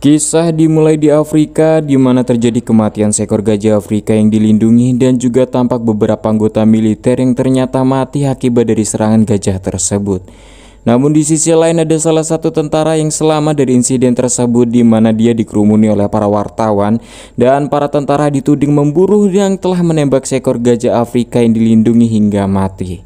Kisah dimulai di Afrika, di mana terjadi kematian seekor gajah Afrika yang dilindungi dan juga tampak beberapa anggota militer yang ternyata mati akibat dari serangan gajah tersebut. Namun di sisi lain ada salah satu tentara yang selamat dari insiden tersebut di mana dia dikerumuni oleh para wartawan dan para tentara dituding memburu yang telah menembak seekor gajah Afrika yang dilindungi hingga mati.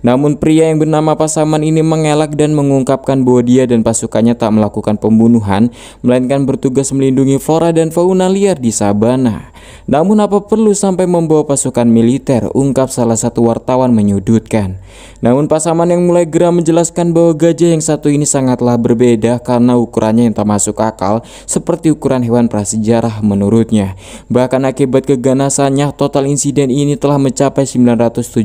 Namun pria yang bernama Pasaman ini mengelak dan mengungkapkan bahwa dia dan pasukannya tak melakukan pembunuhan, melainkan bertugas melindungi flora dan fauna liar di sabana. Namun apa perlu sampai membawa pasukan militer, ungkap salah satu wartawan menyudutkan. Namun pasaman yang mulai geram menjelaskan bahwa gajah yang satu ini sangatlah berbeda karena ukurannya yang tak masuk akal seperti ukuran hewan prasejarah menurutnya. Bahkan akibat keganasannya, total insiden ini telah mencapai 977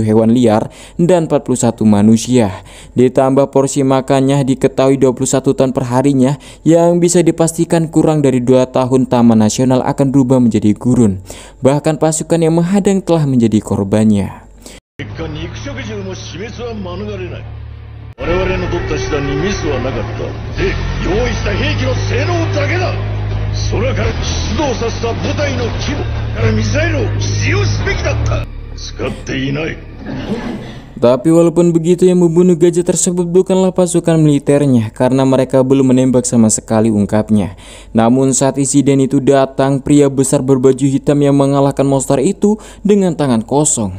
hewan liar dan 41 manusia. Ditambah porsi makannya diketahui 21 ton perharinya yang bisa dipastikan kurang dari 2 tahun Taman Nasional akan berubah menjadi menjadi gurun. Bahkan pasukan yang menghadang telah menjadi korbannya. Tapi walaupun begitu yang membunuh gajah tersebut bukanlah pasukan militernya karena mereka belum menembak sama sekali ungkapnya. Namun saat insiden itu datang, pria besar berbaju hitam yang mengalahkan monster itu dengan tangan kosong.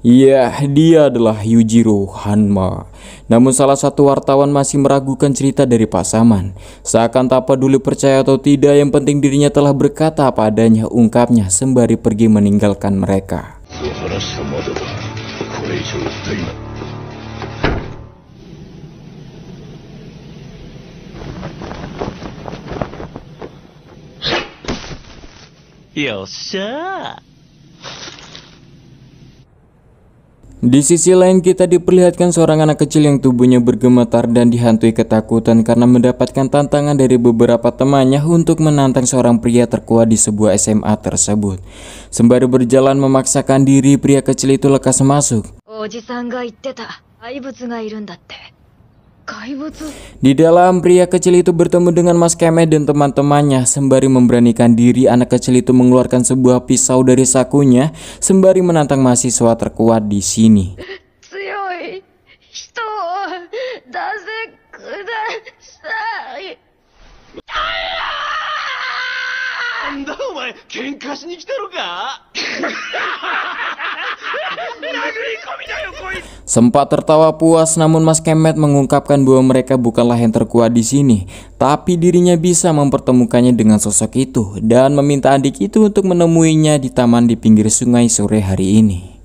Ya, dia adalah Yujiro Hanma. Namun salah satu wartawan masih meragukan cerita dari Pak Saman. Seakan tak peduli percaya atau tidak, yang penting dirinya telah berkata apa adanya ungkapnya sembari pergi meninggalkan mereka. Yo, Di sisi lain kita diperlihatkan seorang anak kecil yang tubuhnya bergemetar dan dihantui ketakutan karena mendapatkan tantangan dari beberapa temannya untuk menantang seorang pria terkuat di sebuah SMA tersebut. Sembari berjalan memaksakan diri, pria kecil itu lekas masuk. Ojisan di dalam pria kecil itu bertemu dengan Mas Kemet dan teman-temannya sembari memberanikan diri anak kecil itu mengeluarkan sebuah pisau dari sakunya sembari menantang mahasiswa terkuat di sini. Sempat tertawa puas namun Mas Kemet mengungkapkan bahwa mereka bukanlah yang terkuat di sini Tapi dirinya bisa mempertemukannya dengan sosok itu Dan meminta adik itu untuk menemuinya di taman di pinggir sungai sore hari ini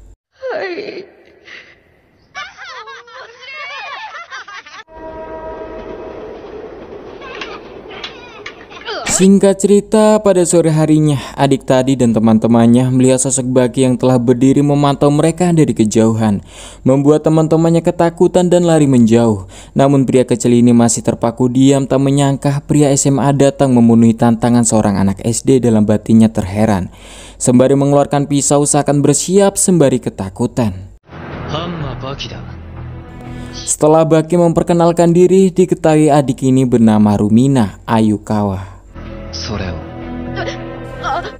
Singkat cerita, pada sore harinya, adik tadi dan teman-temannya melihat sosok baki yang telah berdiri memantau mereka dari kejauhan, membuat teman-temannya ketakutan dan lari menjauh. Namun pria kecil ini masih terpaku diam tak menyangka pria SMA datang memenuhi tantangan seorang anak SD dalam batinnya terheran. Sembari mengeluarkan pisau seakan bersiap sembari ketakutan. Setelah Baki memperkenalkan diri, diketahui adik ini bernama Rumina Ayukawa.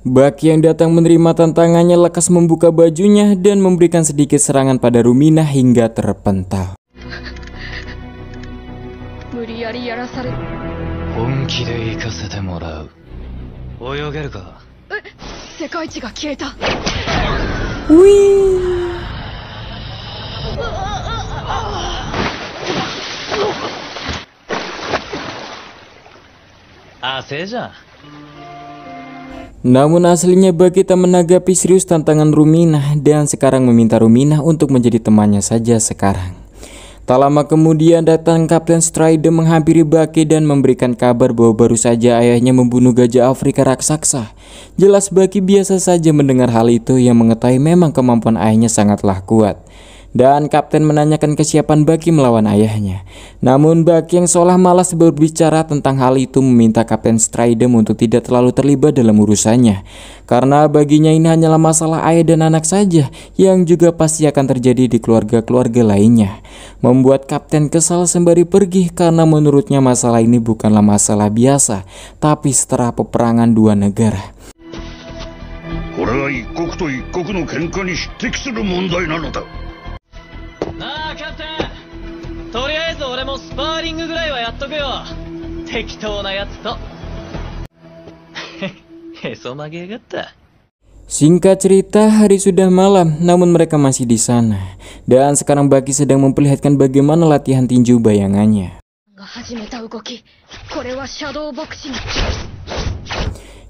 Bak yang datang menerima tantangannya lekas membuka bajunya dan memberikan sedikit serangan pada Rumina hingga terpental. Eh, Wih. Namun aslinya Bagita menanggapi serius tantangan Ruminah dan sekarang meminta Ruminah untuk menjadi temannya saja sekarang. Tak lama kemudian datang Kapten Strider menghampiri Baki dan memberikan kabar bahwa baru saja ayahnya membunuh gajah Afrika raksasa. Jelas Baki biasa saja mendengar hal itu yang mengetahui memang kemampuan ayahnya sangatlah kuat dan kapten menanyakan kesiapan Baki melawan ayahnya. Namun Baki yang seolah malas berbicara tentang hal itu meminta kapten Stridem untuk tidak terlalu terlibat dalam urusannya. Karena baginya ini hanyalah masalah ayah dan anak saja yang juga pasti akan terjadi di keluarga-keluarga lainnya. Membuat kapten kesal sembari pergi karena menurutnya masalah ini bukanlah masalah biasa, tapi setelah peperangan dua negara. これは一国と一国の喧嘩に匹敵する問題なのだ。Singkat cerita, hari sudah malam, namun mereka masih di sana. Dan sekarang Baki sedang memperlihatkan bagaimana latihan tinju bayangannya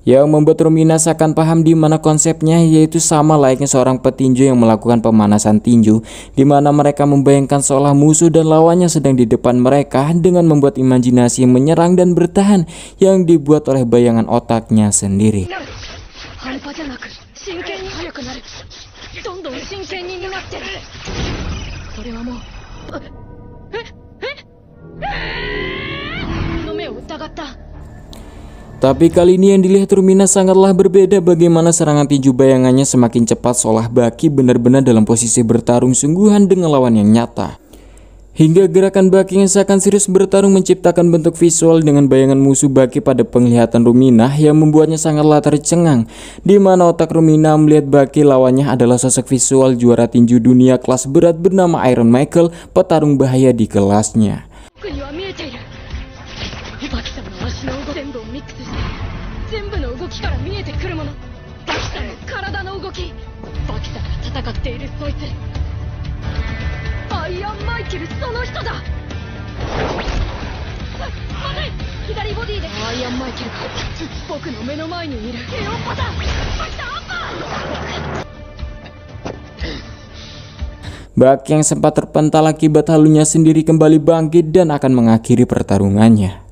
yang membuat Ruminas akan paham di mana konsepnya yaitu sama layaknya seorang petinju yang melakukan pemanasan tinju di mana mereka membayangkan seolah musuh dan lawannya sedang di depan mereka dengan membuat imajinasi menyerang dan bertahan yang dibuat oleh bayangan otaknya sendiri. Tapi kali ini yang dilihat Rumina sangatlah berbeda bagaimana serangan tinju bayangannya semakin cepat seolah Baki benar-benar dalam posisi bertarung sungguhan dengan lawan yang nyata. Hingga gerakan Baki yang seakan serius bertarung menciptakan bentuk visual dengan bayangan musuh Baki pada penglihatan Rumina yang membuatnya sangatlah tercengang. Di mana otak Rumina melihat Baki lawannya adalah sosok visual juara tinju dunia kelas berat bernama Iron Michael, petarung bahaya di kelasnya. 戦っているそいつアイアンマイケルその人だままずい左ボディでアイアンマイケルが僕の目の前にいるレオンパターンマキタアッパー Bak yang sempat terpental akibat halunya sendiri kembali bangkit dan akan mengakhiri pertarungannya.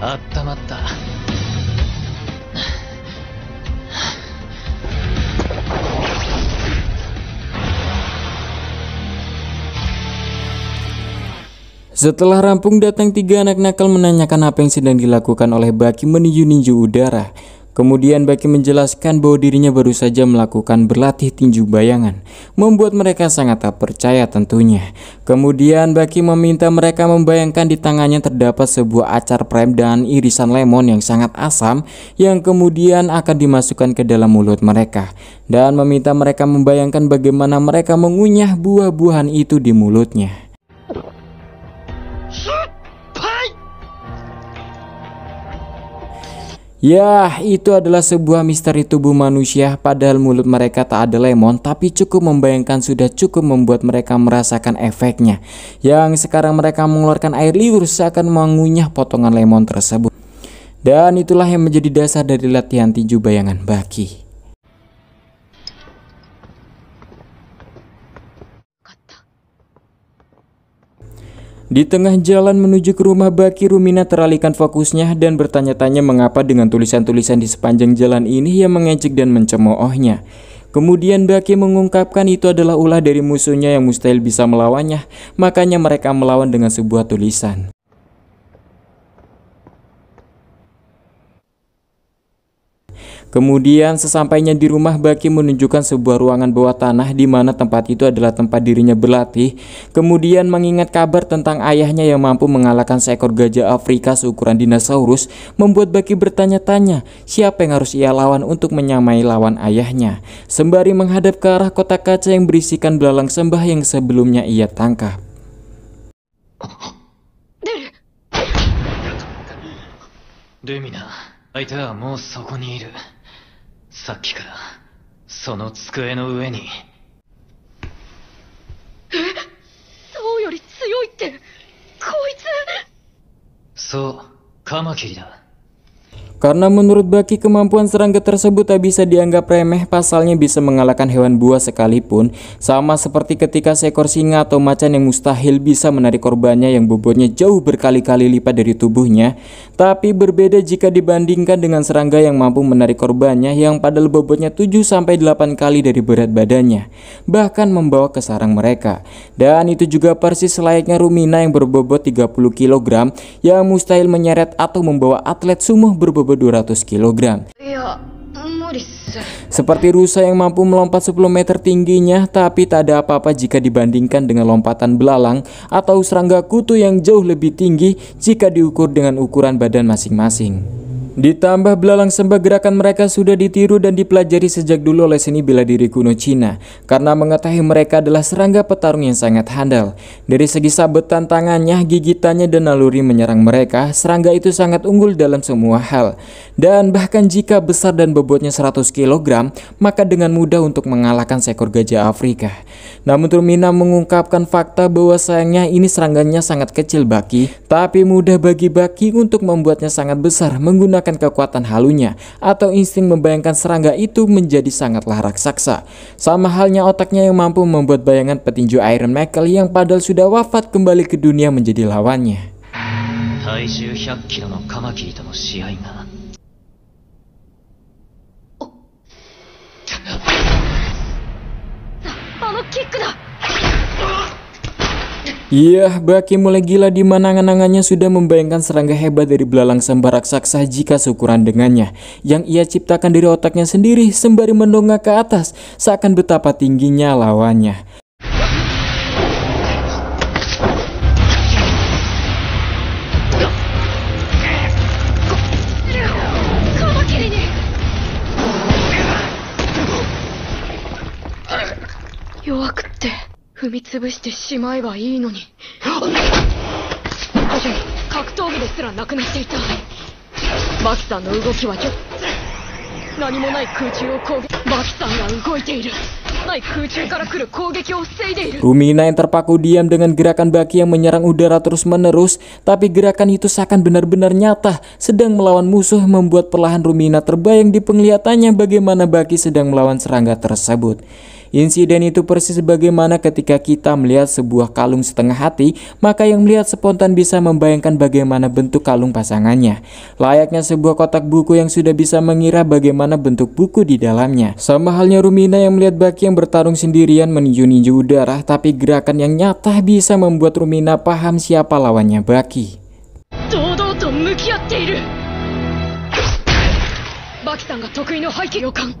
Atamatta. Setelah rampung datang tiga anak nakal menanyakan apa yang sedang dilakukan oleh Baki menuju ninju udara. Kemudian Baki menjelaskan bahwa dirinya baru saja melakukan berlatih tinju bayangan, membuat mereka sangat tak percaya tentunya. Kemudian Baki meminta mereka membayangkan di tangannya terdapat sebuah acar prem dan irisan lemon yang sangat asam yang kemudian akan dimasukkan ke dalam mulut mereka dan meminta mereka membayangkan bagaimana mereka mengunyah buah-buahan itu di mulutnya. Yah, itu adalah sebuah misteri tubuh manusia padahal mulut mereka tak ada lemon tapi cukup membayangkan sudah cukup membuat mereka merasakan efeknya. Yang sekarang mereka mengeluarkan air liur seakan mengunyah potongan lemon tersebut. Dan itulah yang menjadi dasar dari latihan tinju bayangan Baki. Di tengah jalan menuju ke rumah Baki, Rumina teralihkan fokusnya dan bertanya-tanya mengapa dengan tulisan-tulisan di sepanjang jalan ini yang mengejek dan mencemoohnya. Kemudian Baki mengungkapkan itu adalah ulah dari musuhnya yang mustahil bisa melawannya, makanya mereka melawan dengan sebuah tulisan. Kemudian sesampainya di rumah Baki menunjukkan sebuah ruangan bawah tanah di mana tempat itu adalah tempat dirinya berlatih. Kemudian mengingat kabar tentang ayahnya yang mampu mengalahkan seekor gajah Afrika seukuran dinosaurus membuat Baki bertanya-tanya siapa yang harus ia lawan untuk menyamai lawan ayahnya. Sembari menghadap ke arah kotak kaca yang berisikan belalang sembah yang sebelumnya ia tangkap. Lumina, 相手はもうそこにいる。さっきから、その机の上に。えそうより強いって、こいつそう、カマキリだ。Karena menurut Baki kemampuan serangga tersebut tak bisa dianggap remeh pasalnya bisa mengalahkan hewan buas sekalipun sama seperti ketika seekor singa atau macan yang mustahil bisa menarik korbannya yang bobotnya jauh berkali-kali lipat dari tubuhnya tapi berbeda jika dibandingkan dengan serangga yang mampu menarik korbannya yang padahal bobotnya 7-8 kali dari berat badannya bahkan membawa ke sarang mereka dan itu juga persis layaknya rumina yang berbobot 30 kg yang mustahil menyeret atau membawa atlet sumuh berbobot berbobot 200 kg. Seperti rusa yang mampu melompat 10 meter tingginya tapi tak ada apa-apa jika dibandingkan dengan lompatan belalang atau serangga kutu yang jauh lebih tinggi jika diukur dengan ukuran badan masing-masing. Ditambah belalang sembah gerakan mereka sudah ditiru dan dipelajari sejak dulu oleh seni bela diri kuno Cina karena mengetahui mereka adalah serangga petarung yang sangat handal. Dari segi sabetan tangannya, gigitannya dan naluri menyerang mereka, serangga itu sangat unggul dalam semua hal. Dan bahkan jika besar dan bobotnya 100 kg, maka dengan mudah untuk mengalahkan seekor gajah Afrika. Namun Turmina mengungkapkan fakta bahwa sayangnya ini serangganya sangat kecil Baki, tapi mudah bagi Baki untuk membuatnya sangat besar menggunakan kekuatan halunya atau insting membayangkan serangga itu menjadi sangatlah raksasa. Sama halnya otaknya yang mampu membuat bayangan petinju Iron Michael yang padahal sudah wafat kembali ke dunia menjadi lawannya. Oh. Ah, Yah, Baki mulai gila di mana angan-angannya sudah membayangkan serangga hebat dari belalang sembar raksasa jika seukuran dengannya, yang ia ciptakan dari otaknya sendiri sembari mendongak ke atas, seakan betapa tingginya lawannya. 踏みつぶしてしまえばいいのに格闘技ですらなくなっていたバキさんの動きは何もない空中を攻撃バキさんが動いている Rumina yang terpaku diam dengan gerakan Baki yang menyerang udara terus-menerus, tapi gerakan itu seakan benar-benar nyata, sedang melawan musuh membuat perlahan Rumina terbayang di penglihatannya bagaimana Baki sedang melawan serangga tersebut. Insiden itu persis sebagaimana ketika kita melihat sebuah kalung setengah hati, maka yang melihat spontan bisa membayangkan bagaimana bentuk kalung pasangannya. Layaknya sebuah kotak buku yang sudah bisa mengira bagaimana bentuk buku di dalamnya. Sama halnya Rumina yang melihat Baki yang bertarung sendirian meninju-ninju udara, tapi gerakan yang nyata bisa membuat Rumina paham siapa lawannya Baki. バキさんが得意の背景予感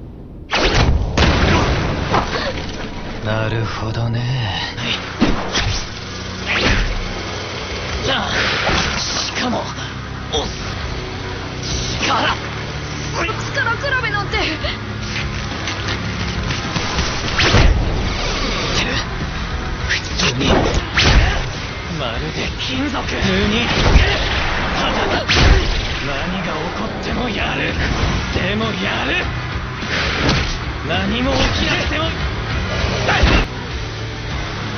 なるほどねしかも押す力力比べなんてまるで金属普通に何が起こってもやるでもやる何も起きなくても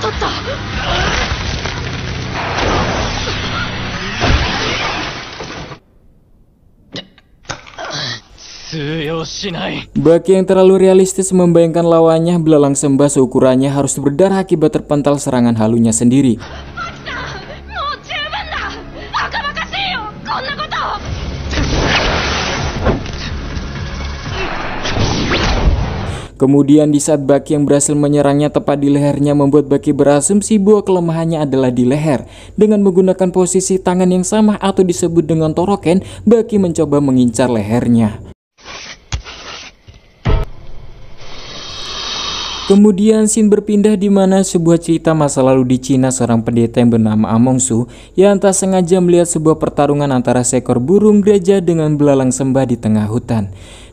取った Baki yang terlalu realistis membayangkan lawannya belalang sembah seukurannya harus berdarah akibat terpental serangan halunya sendiri. Kemudian di saat Baki yang berhasil menyerangnya tepat di lehernya membuat Baki berasumsi bahwa kelemahannya adalah di leher. Dengan menggunakan posisi tangan yang sama atau disebut dengan toroken, Baki mencoba mengincar lehernya. Kemudian Sin berpindah di mana sebuah cerita masa lalu di Cina seorang pendeta yang bernama Among Su yang tak sengaja melihat sebuah pertarungan antara seekor burung gereja dengan belalang sembah di tengah hutan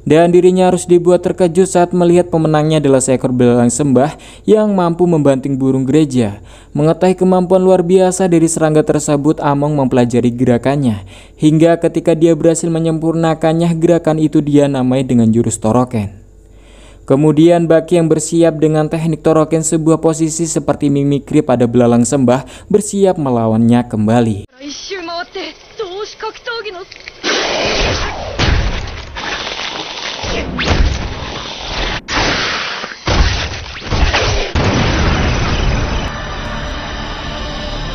dan dirinya harus dibuat terkejut saat melihat pemenangnya adalah seekor belalang sembah yang mampu membanting burung gereja. Mengetahui kemampuan luar biasa dari serangga tersebut, Among mempelajari gerakannya. Hingga ketika dia berhasil menyempurnakannya, gerakan itu dia namai dengan jurus Toroken. Kemudian Baki yang bersiap dengan teknik toroken sebuah posisi seperti mimikri pada belalang sembah bersiap melawannya kembali.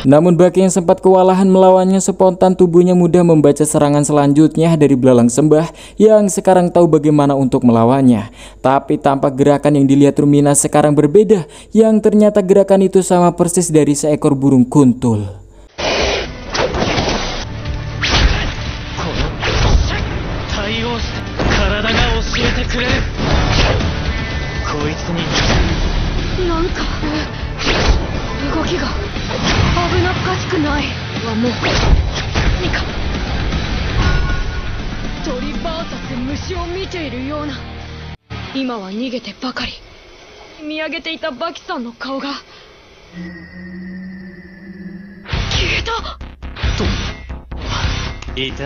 Namun Baki yang sempat kewalahan melawannya spontan tubuhnya mudah membaca serangan selanjutnya dari belalang sembah yang sekarang tahu bagaimana untuk melawannya. Tapi tampak gerakan yang dilihat Rumina sekarang berbeda yang ternyata gerakan itu sama persis dari seekor burung kuntul. 今は逃げてばかり見上げていたバキさんの顔が消えたと痛いさ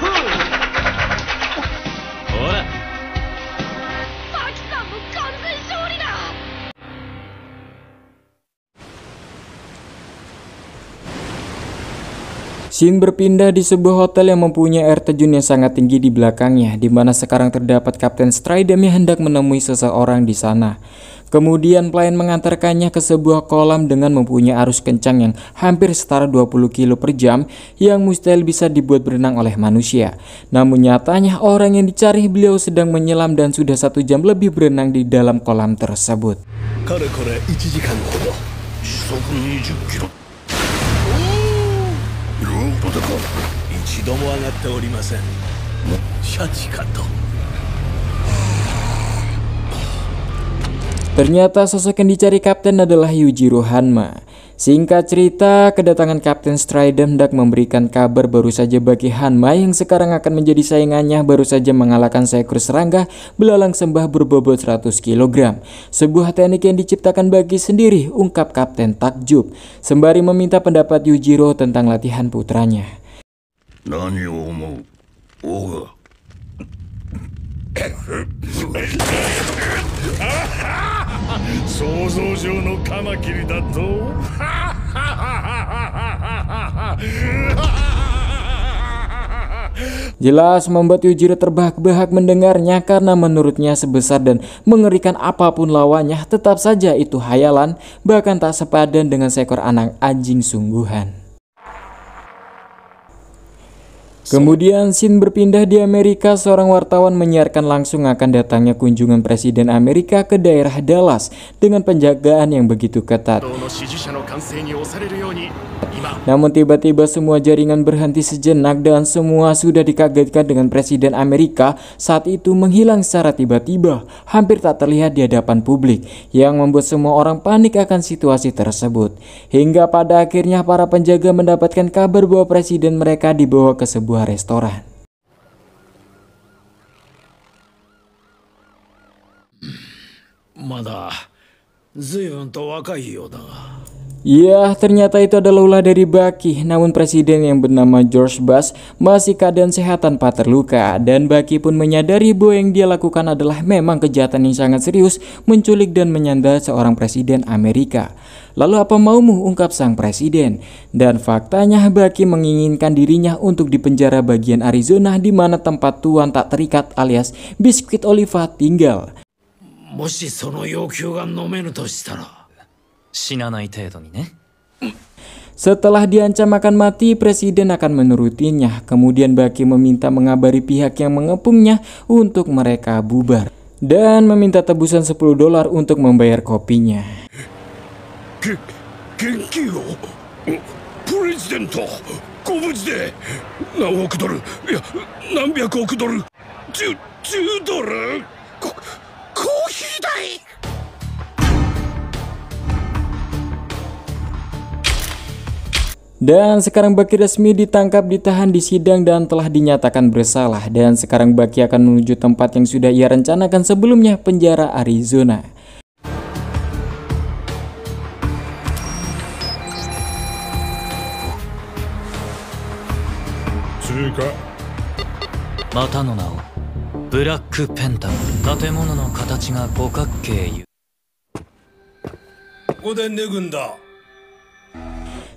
ほら Shin berpindah di sebuah hotel yang mempunyai air terjun yang sangat tinggi di belakangnya, di mana sekarang terdapat Kapten Strider yang hendak menemui seseorang di sana. Kemudian pelayan mengantarkannya ke sebuah kolam dengan mempunyai arus kencang yang hampir setara 20 kilo per jam yang mustahil bisa dibuat berenang oleh manusia. Namun nyatanya orang yang dicari beliau sedang menyelam dan sudah satu jam lebih berenang di dalam kolam tersebut. Ternyata sosok yang dicari kapten adalah Yujiro Hanma. Singkat cerita, kedatangan Kapten Strider hendak memberikan kabar baru saja bagi Hanma yang sekarang akan menjadi saingannya baru saja mengalahkan seekor serangga belalang sembah berbobot 100 kg. Sebuah teknik yang diciptakan bagi sendiri, ungkap Kapten Takjub, sembari meminta pendapat Yujiro tentang latihan putranya. Nani omu? Ha! Jelas membuat Yujiro terbahak-bahak mendengarnya karena menurutnya sebesar dan mengerikan apapun lawannya tetap saja itu hayalan bahkan tak sepadan dengan seekor anak anjing sungguhan. Kemudian Sin berpindah di Amerika, seorang wartawan menyiarkan langsung akan datangnya kunjungan Presiden Amerika ke daerah Dallas dengan penjagaan yang begitu ketat. Namun tiba-tiba semua jaringan berhenti sejenak dan semua sudah dikagetkan dengan Presiden Amerika saat itu menghilang secara tiba-tiba, hampir tak terlihat di hadapan publik, yang membuat semua orang panik akan situasi tersebut. Hingga pada akhirnya para penjaga mendapatkan kabar bahwa Presiden mereka dibawa ke sebuah sebuah restoran. Mada, hmm, 随分と若いようだが。Ya, ternyata itu adalah ulah dari Baki. Namun presiden yang bernama George Bush masih keadaan sehat tanpa terluka dan Baki pun menyadari bahwa yang dia lakukan adalah memang kejahatan yang sangat serius menculik dan menyanda seorang presiden Amerika. Lalu apa maumu ungkap sang presiden? Dan faktanya Baki menginginkan dirinya untuk dipenjara bagian Arizona di mana tempat tuan tak terikat alias Biskuit Oliva tinggal. Setelah diancam akan mati, presiden akan menurutinya. Kemudian Baki meminta mengabari pihak yang mengepungnya untuk mereka bubar dan meminta tebusan 10 dolar untuk membayar kopinya. Dan sekarang Baki resmi ditangkap, ditahan di sidang dan telah dinyatakan bersalah. Dan sekarang Baki akan menuju tempat yang sudah ia rencanakan sebelumnya, penjara Arizona. Black Pentagon.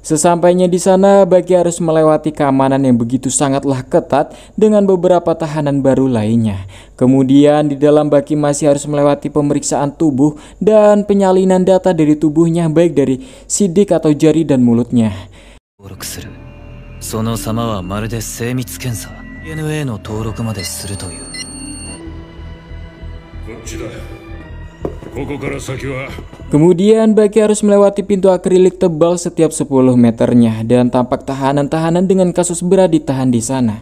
Sesampainya di sana, Baki harus melewati keamanan yang begitu sangatlah ketat dengan beberapa tahanan baru lainnya. Kemudian di dalam Baki masih harus melewati pemeriksaan tubuh dan penyalinan data dari tubuhnya baik dari sidik atau jari dan mulutnya. Kemudian Baki harus melewati pintu akrilik tebal setiap 10 meternya dan tampak tahanan-tahanan dengan kasus berat ditahan di sana.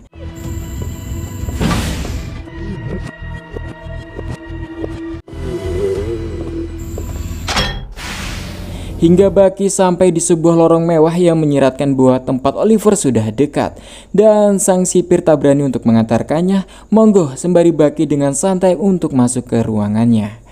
hingga Baki sampai di sebuah lorong mewah yang menyiratkan bahwa tempat Oliver sudah dekat. Dan sang sipir tak berani untuk mengantarkannya, monggo sembari Baki dengan santai untuk masuk ke ruangannya.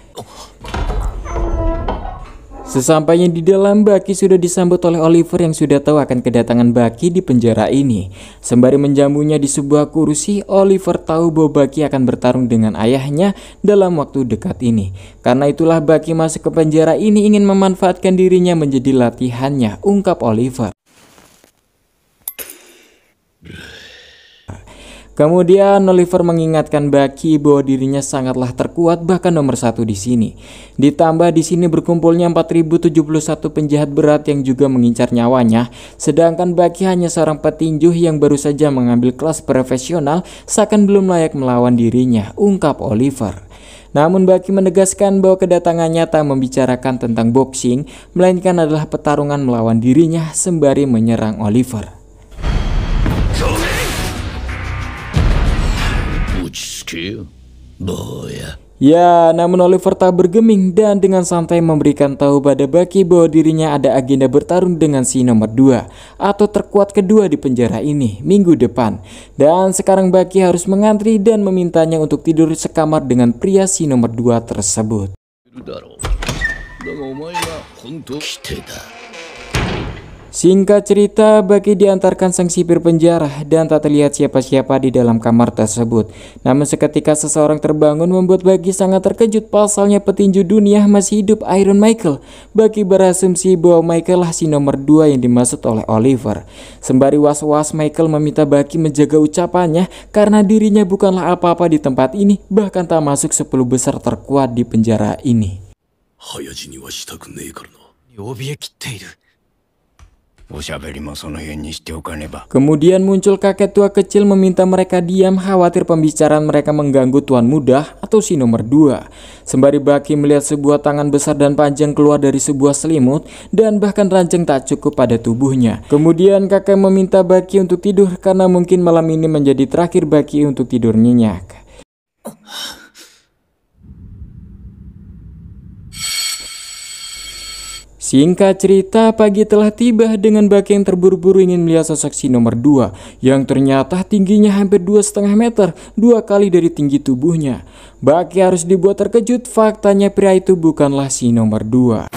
Sesampainya di dalam, Baki sudah disambut oleh Oliver yang sudah tahu akan kedatangan Baki di penjara ini. Sembari menjamunya di sebuah kursi, Oliver tahu bahwa Baki akan bertarung dengan ayahnya dalam waktu dekat ini. Karena itulah Baki masuk ke penjara ini ingin memanfaatkan dirinya menjadi latihannya, ungkap Oliver. Kemudian Oliver mengingatkan Baki bahwa dirinya sangatlah terkuat bahkan nomor satu di sini. Ditambah di sini berkumpulnya 4071 penjahat berat yang juga mengincar nyawanya, sedangkan Baki hanya seorang petinju yang baru saja mengambil kelas profesional seakan belum layak melawan dirinya, ungkap Oliver. Namun Baki menegaskan bahwa kedatangannya tak membicarakan tentang boxing, melainkan adalah pertarungan melawan dirinya sembari menyerang Oliver. kecil? Boya. Ya, namun Oliver tak bergeming dan dengan santai memberikan tahu pada Baki bahwa dirinya ada agenda bertarung dengan si nomor 2 atau terkuat kedua di penjara ini minggu depan. Dan sekarang Baki harus mengantri dan memintanya untuk tidur sekamar dengan pria si nomor 2 tersebut. Singkat cerita, Baki diantarkan sang sipir penjara dan tak terlihat siapa-siapa di dalam kamar tersebut. Namun seketika seseorang terbangun membuat Baki sangat terkejut pasalnya petinju dunia masih hidup Iron Michael. Baki berasumsi bahwa Michael lah si nomor dua yang dimaksud oleh Oliver. Sembari was-was, Michael meminta Baki menjaga ucapannya karena dirinya bukanlah apa-apa di tempat ini, bahkan tak masuk 10 besar terkuat di penjara ini. Kemudian muncul kakek tua kecil meminta mereka diam khawatir pembicaraan mereka mengganggu tuan muda atau si nomor dua. Sembari Baki melihat sebuah tangan besar dan panjang keluar dari sebuah selimut dan bahkan ranjang tak cukup pada tubuhnya. Kemudian kakek meminta Baki untuk tidur karena mungkin malam ini menjadi terakhir Baki untuk tidur nyenyak. Singkat cerita, pagi telah tiba dengan Baki yang terburu-buru ingin melihat sosok si nomor 2 yang ternyata tingginya hampir dua setengah meter, dua kali dari tinggi tubuhnya. Baki harus dibuat terkejut, faktanya pria itu bukanlah si nomor 2.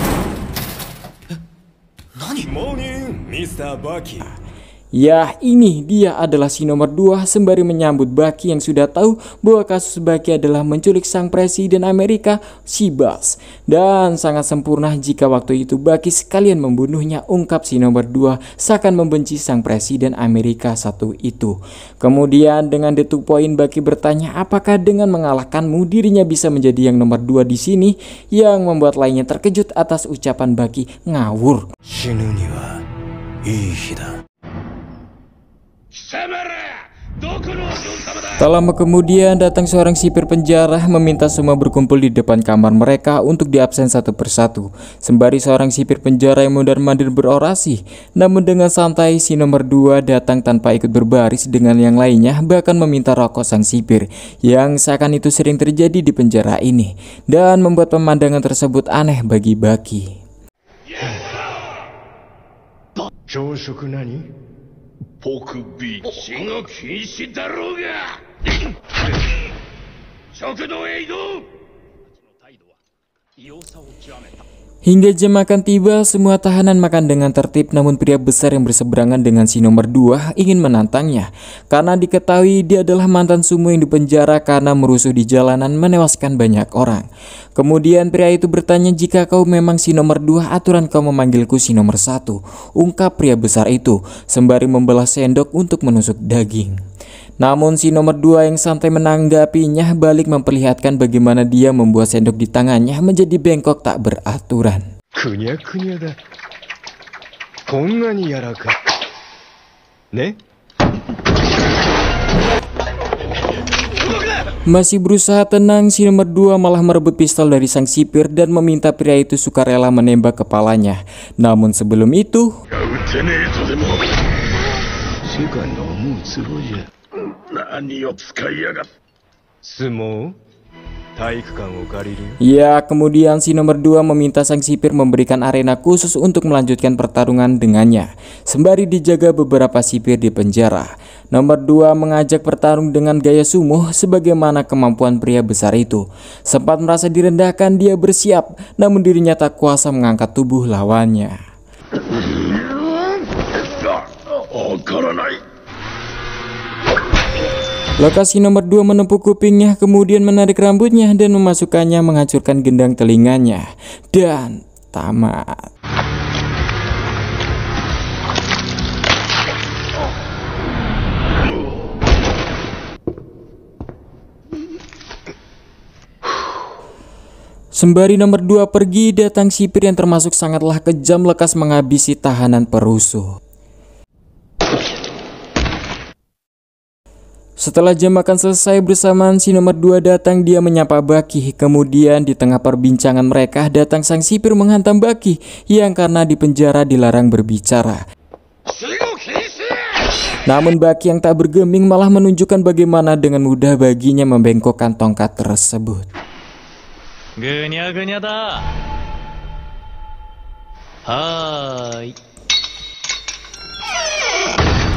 Ya ini dia adalah si nomor dua sembari menyambut Baki yang sudah tahu bahwa kasus Baki adalah menculik sang presiden Amerika, si Bas. Dan sangat sempurna jika waktu itu Baki sekalian membunuhnya ungkap si nomor dua seakan membenci sang presiden Amerika satu itu. Kemudian dengan detuk poin Baki bertanya apakah dengan mengalahkanmu dirinya bisa menjadi yang nomor dua di sini yang membuat lainnya terkejut atas ucapan Baki ngawur. Tak lama kemudian datang seorang sipir penjara meminta semua berkumpul di depan kamar mereka untuk diabsen satu persatu Sembari seorang sipir penjara yang mudah mandir berorasi Namun dengan santai si nomor dua datang tanpa ikut berbaris dengan yang lainnya bahkan meminta rokok sang sipir Yang seakan itu sering terjadi di penjara ini Dan membuat pemandangan tersebut aneh bagi Baki 北ビーチの禁止だろうが 食堂へ移動様さを極めた Hingga jam makan tiba, semua tahanan makan dengan tertib namun pria besar yang berseberangan dengan si nomor 2 ingin menantangnya. Karena diketahui dia adalah mantan sumo yang dipenjara karena merusuh di jalanan menewaskan banyak orang. Kemudian pria itu bertanya jika kau memang si nomor 2 aturan kau memanggilku si nomor 1. Ungkap pria besar itu sembari membelah sendok untuk menusuk daging. Namun si nomor 2 yang santai menanggapinya balik memperlihatkan bagaimana dia membuat sendok di tangannya menjadi bengkok tak beraturan. Masih berusaha tenang, si nomor dua malah merebut pistol dari sang sipir dan meminta pria itu sukarela menembak kepalanya. Namun sebelum itu... Ya, kemudian si nomor 2 meminta sang sipir memberikan arena khusus untuk melanjutkan pertarungan dengannya, sembari dijaga beberapa sipir di penjara. Nomor 2 mengajak pertarung dengan gaya sumuh sebagaimana kemampuan pria besar itu. Sempat merasa direndahkan, dia bersiap, namun dirinya tak kuasa mengangkat tubuh lawannya. Hmm, ya, Lokasi nomor 2 menempuh kupingnya, kemudian menarik rambutnya dan memasukkannya menghancurkan gendang telinganya. Dan tamat. Sembari nomor dua pergi, datang sipir yang termasuk sangatlah kejam lekas menghabisi tahanan perusuh. Setelah jam makan selesai bersamaan, si nomor dua datang dia menyapa Baki. Kemudian di tengah perbincangan mereka datang sang sipir menghantam Baki yang karena di penjara dilarang berbicara. Namun Baki yang tak bergeming malah menunjukkan bagaimana dengan mudah baginya membengkokkan tongkat tersebut. Genya genya da. Hai.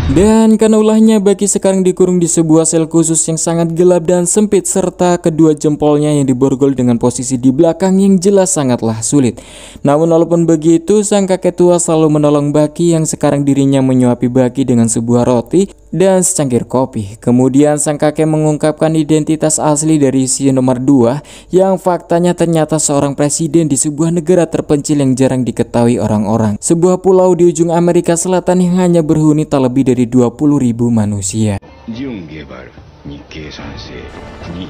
Dan karena ulahnya Baki sekarang dikurung di sebuah sel khusus yang sangat gelap dan sempit serta kedua jempolnya yang diborgol dengan posisi di belakang yang jelas sangatlah sulit. Namun walaupun begitu sang kakek tua selalu menolong Baki yang sekarang dirinya menyuapi Baki dengan sebuah roti dan secangkir kopi. Kemudian sang kakek mengungkapkan identitas asli dari si nomor 2 yang faktanya ternyata seorang presiden di sebuah negara terpencil yang jarang diketahui orang-orang. Sebuah pulau di ujung Amerika Selatan yang hanya berhuni tak lebih dari ribu manusia.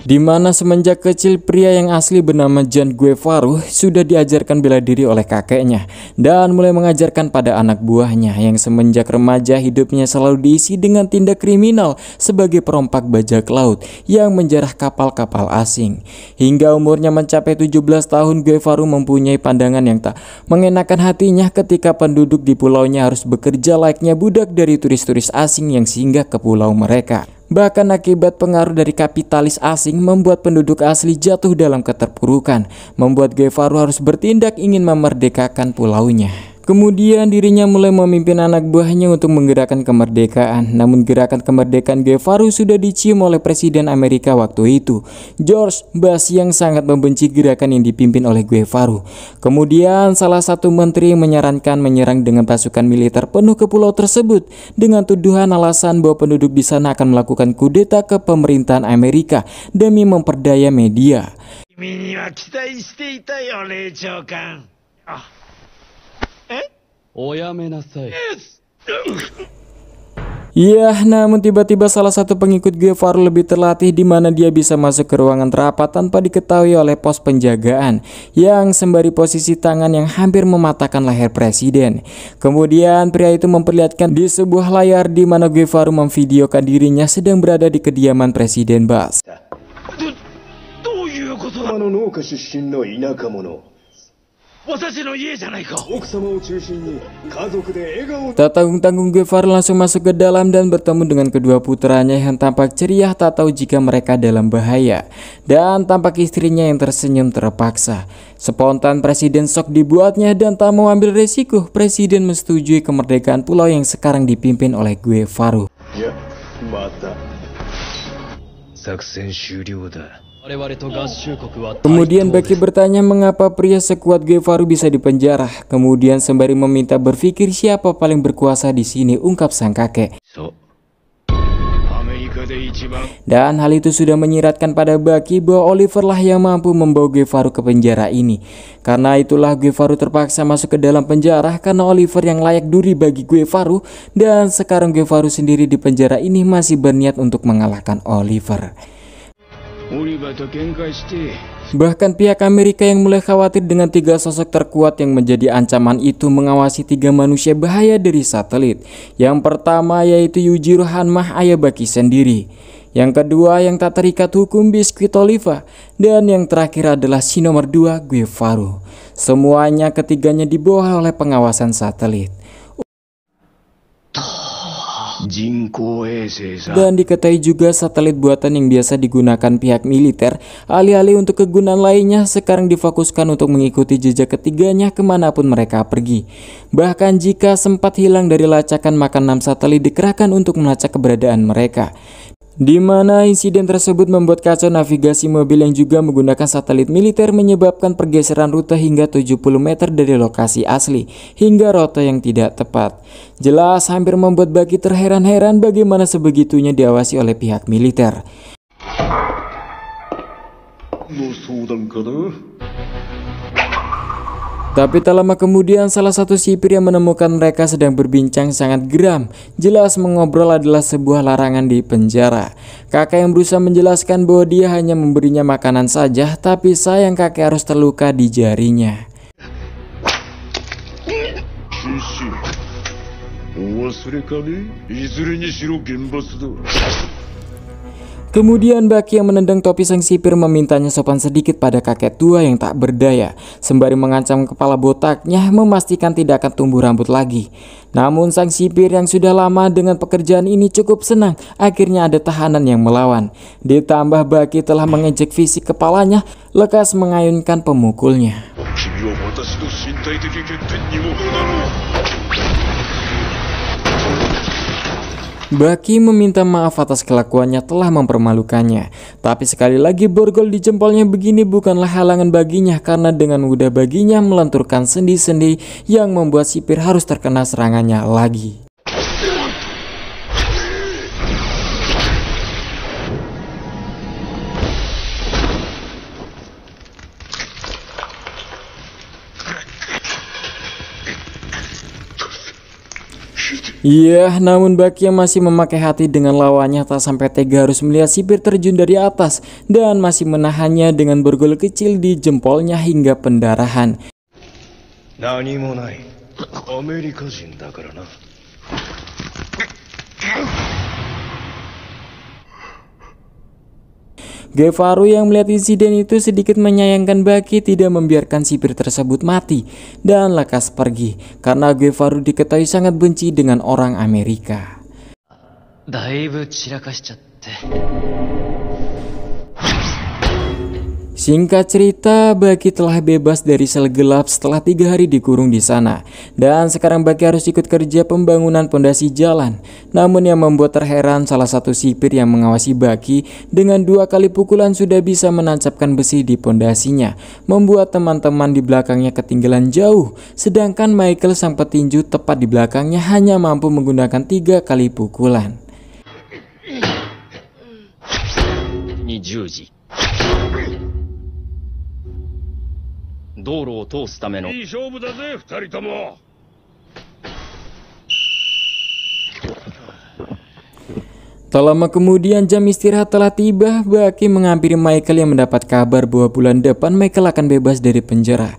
Di mana semenjak kecil pria yang asli bernama Jan Guevaru sudah diajarkan bela diri oleh kakeknya dan mulai mengajarkan pada anak buahnya yang semenjak remaja hidupnya selalu diisi dengan tindak kriminal sebagai perompak bajak laut yang menjarah kapal-kapal asing. Hingga umurnya mencapai 17 tahun Guevaru mempunyai pandangan yang tak mengenakan hatinya ketika penduduk di pulaunya harus bekerja layaknya budak dari turis-turis asing yang singgah ke pulau mereka. Bahkan akibat pengaruh dari kapitalis asing membuat penduduk asli jatuh dalam keterpurukan, membuat Gevaru harus bertindak ingin memerdekakan pulaunya. Kemudian dirinya mulai memimpin anak buahnya untuk menggerakkan kemerdekaan. Namun gerakan kemerdekaan Guevara sudah dicium oleh Presiden Amerika waktu itu, George Bush yang sangat membenci gerakan yang dipimpin oleh Guevara. Kemudian salah satu menteri menyarankan menyerang dengan pasukan militer penuh ke pulau tersebut dengan tuduhan alasan bahwa penduduk di sana akan melakukan kudeta ke pemerintahan Amerika demi memperdaya media. Iya, namun tiba-tiba salah satu pengikut Gevaru lebih terlatih di mana dia bisa masuk ke ruangan rapat tanpa diketahui oleh pos penjagaan yang sembari posisi tangan yang hampir mematahkan leher presiden. Kemudian pria itu memperlihatkan di sebuah layar di mana Gevaru memvideokan dirinya sedang berada di kediaman presiden Bas. Tak tanggung-tanggung Gevar langsung masuk ke dalam dan bertemu dengan kedua putranya yang tampak ceria tak tahu jika mereka dalam bahaya Dan tampak istrinya yang tersenyum terpaksa Spontan presiden sok dibuatnya dan tak mau ambil resiko Presiden menyetujui kemerdekaan pulau yang sekarang dipimpin oleh Guevaru Ya, mata. dah Kemudian Becky bertanya mengapa pria sekuat Gevaru bisa dipenjara. Kemudian sembari meminta berpikir siapa paling berkuasa di sini ungkap sang kakek. Dan hal itu sudah menyiratkan pada Baki bahwa Oliver lah yang mampu membawa Gevaru ke penjara ini. Karena itulah Gevaru terpaksa masuk ke dalam penjara karena Oliver yang layak duri bagi Gevaru dan sekarang Gevaru sendiri di penjara ini masih berniat untuk mengalahkan Oliver. Bahkan pihak Amerika yang mulai khawatir dengan tiga sosok terkuat yang menjadi ancaman itu mengawasi tiga manusia bahaya dari satelit. Yang pertama yaitu Yujiro Hanmah Ayabaki sendiri. Yang kedua yang tak terikat hukum Biskuit Oliva. Dan yang terakhir adalah si nomor dua Guevaro. Semuanya ketiganya dibawa oleh pengawasan satelit. Tuh. Dan diketahui juga satelit buatan yang biasa digunakan pihak militer, alih-alih untuk kegunaan lainnya sekarang difokuskan untuk mengikuti jejak ketiganya kemanapun mereka pergi. Bahkan jika sempat hilang dari lacakan maka 6 satelit dikerahkan untuk melacak keberadaan mereka di mana insiden tersebut membuat kacau navigasi mobil yang juga menggunakan satelit militer menyebabkan pergeseran rute hingga 70 meter dari lokasi asli hingga rute yang tidak tepat. Jelas hampir membuat Baki terheran-heran bagaimana sebegitunya diawasi oleh pihak militer. Tapi tak lama kemudian salah satu sipir yang menemukan mereka sedang berbincang sangat geram. Jelas mengobrol adalah sebuah larangan di penjara. Kakek yang berusaha menjelaskan bahwa dia hanya memberinya makanan saja, tapi sayang kakek harus terluka di jarinya. Kemudian Baki yang menendang topi sang sipir memintanya sopan sedikit pada kakek tua yang tak berdaya, sembari mengancam kepala botaknya memastikan tidak akan tumbuh rambut lagi. Namun sang sipir yang sudah lama dengan pekerjaan ini cukup senang, akhirnya ada tahanan yang melawan. Ditambah Baki telah mengejek fisik kepalanya, lekas mengayunkan pemukulnya. Baki meminta maaf atas kelakuannya telah mempermalukannya. Tapi sekali lagi borgol di jempolnya begini bukanlah halangan baginya karena dengan mudah baginya melenturkan sendi-sendi yang membuat sipir harus terkena serangannya lagi. Iya, namun Baki yang masih memakai hati dengan lawannya tak sampai tega harus melihat sipir terjun dari atas dan masih menahannya dengan bergol kecil di jempolnya hingga pendarahan. Gevaru yang melihat insiden itu sedikit menyayangkan Baki tidak membiarkan sipir tersebut mati dan lekas pergi karena Gevaru diketahui sangat benci dengan orang Amerika. Singkat cerita, Baki telah bebas dari sel gelap setelah tiga hari dikurung di sana. Dan sekarang Baki harus ikut kerja pembangunan pondasi jalan. Namun yang membuat terheran salah satu sipir yang mengawasi Baki dengan dua kali pukulan sudah bisa menancapkan besi di pondasinya. Membuat teman-teman di belakangnya ketinggalan jauh. Sedangkan Michael sang petinju tepat di belakangnya hanya mampu menggunakan tiga kali pukulan. 20道路を通すためのいい勝負だぜ二人とも Tak lama kemudian jam istirahat telah tiba, Baki menghampiri Michael yang mendapat kabar bahwa bulan depan Michael akan bebas dari penjara.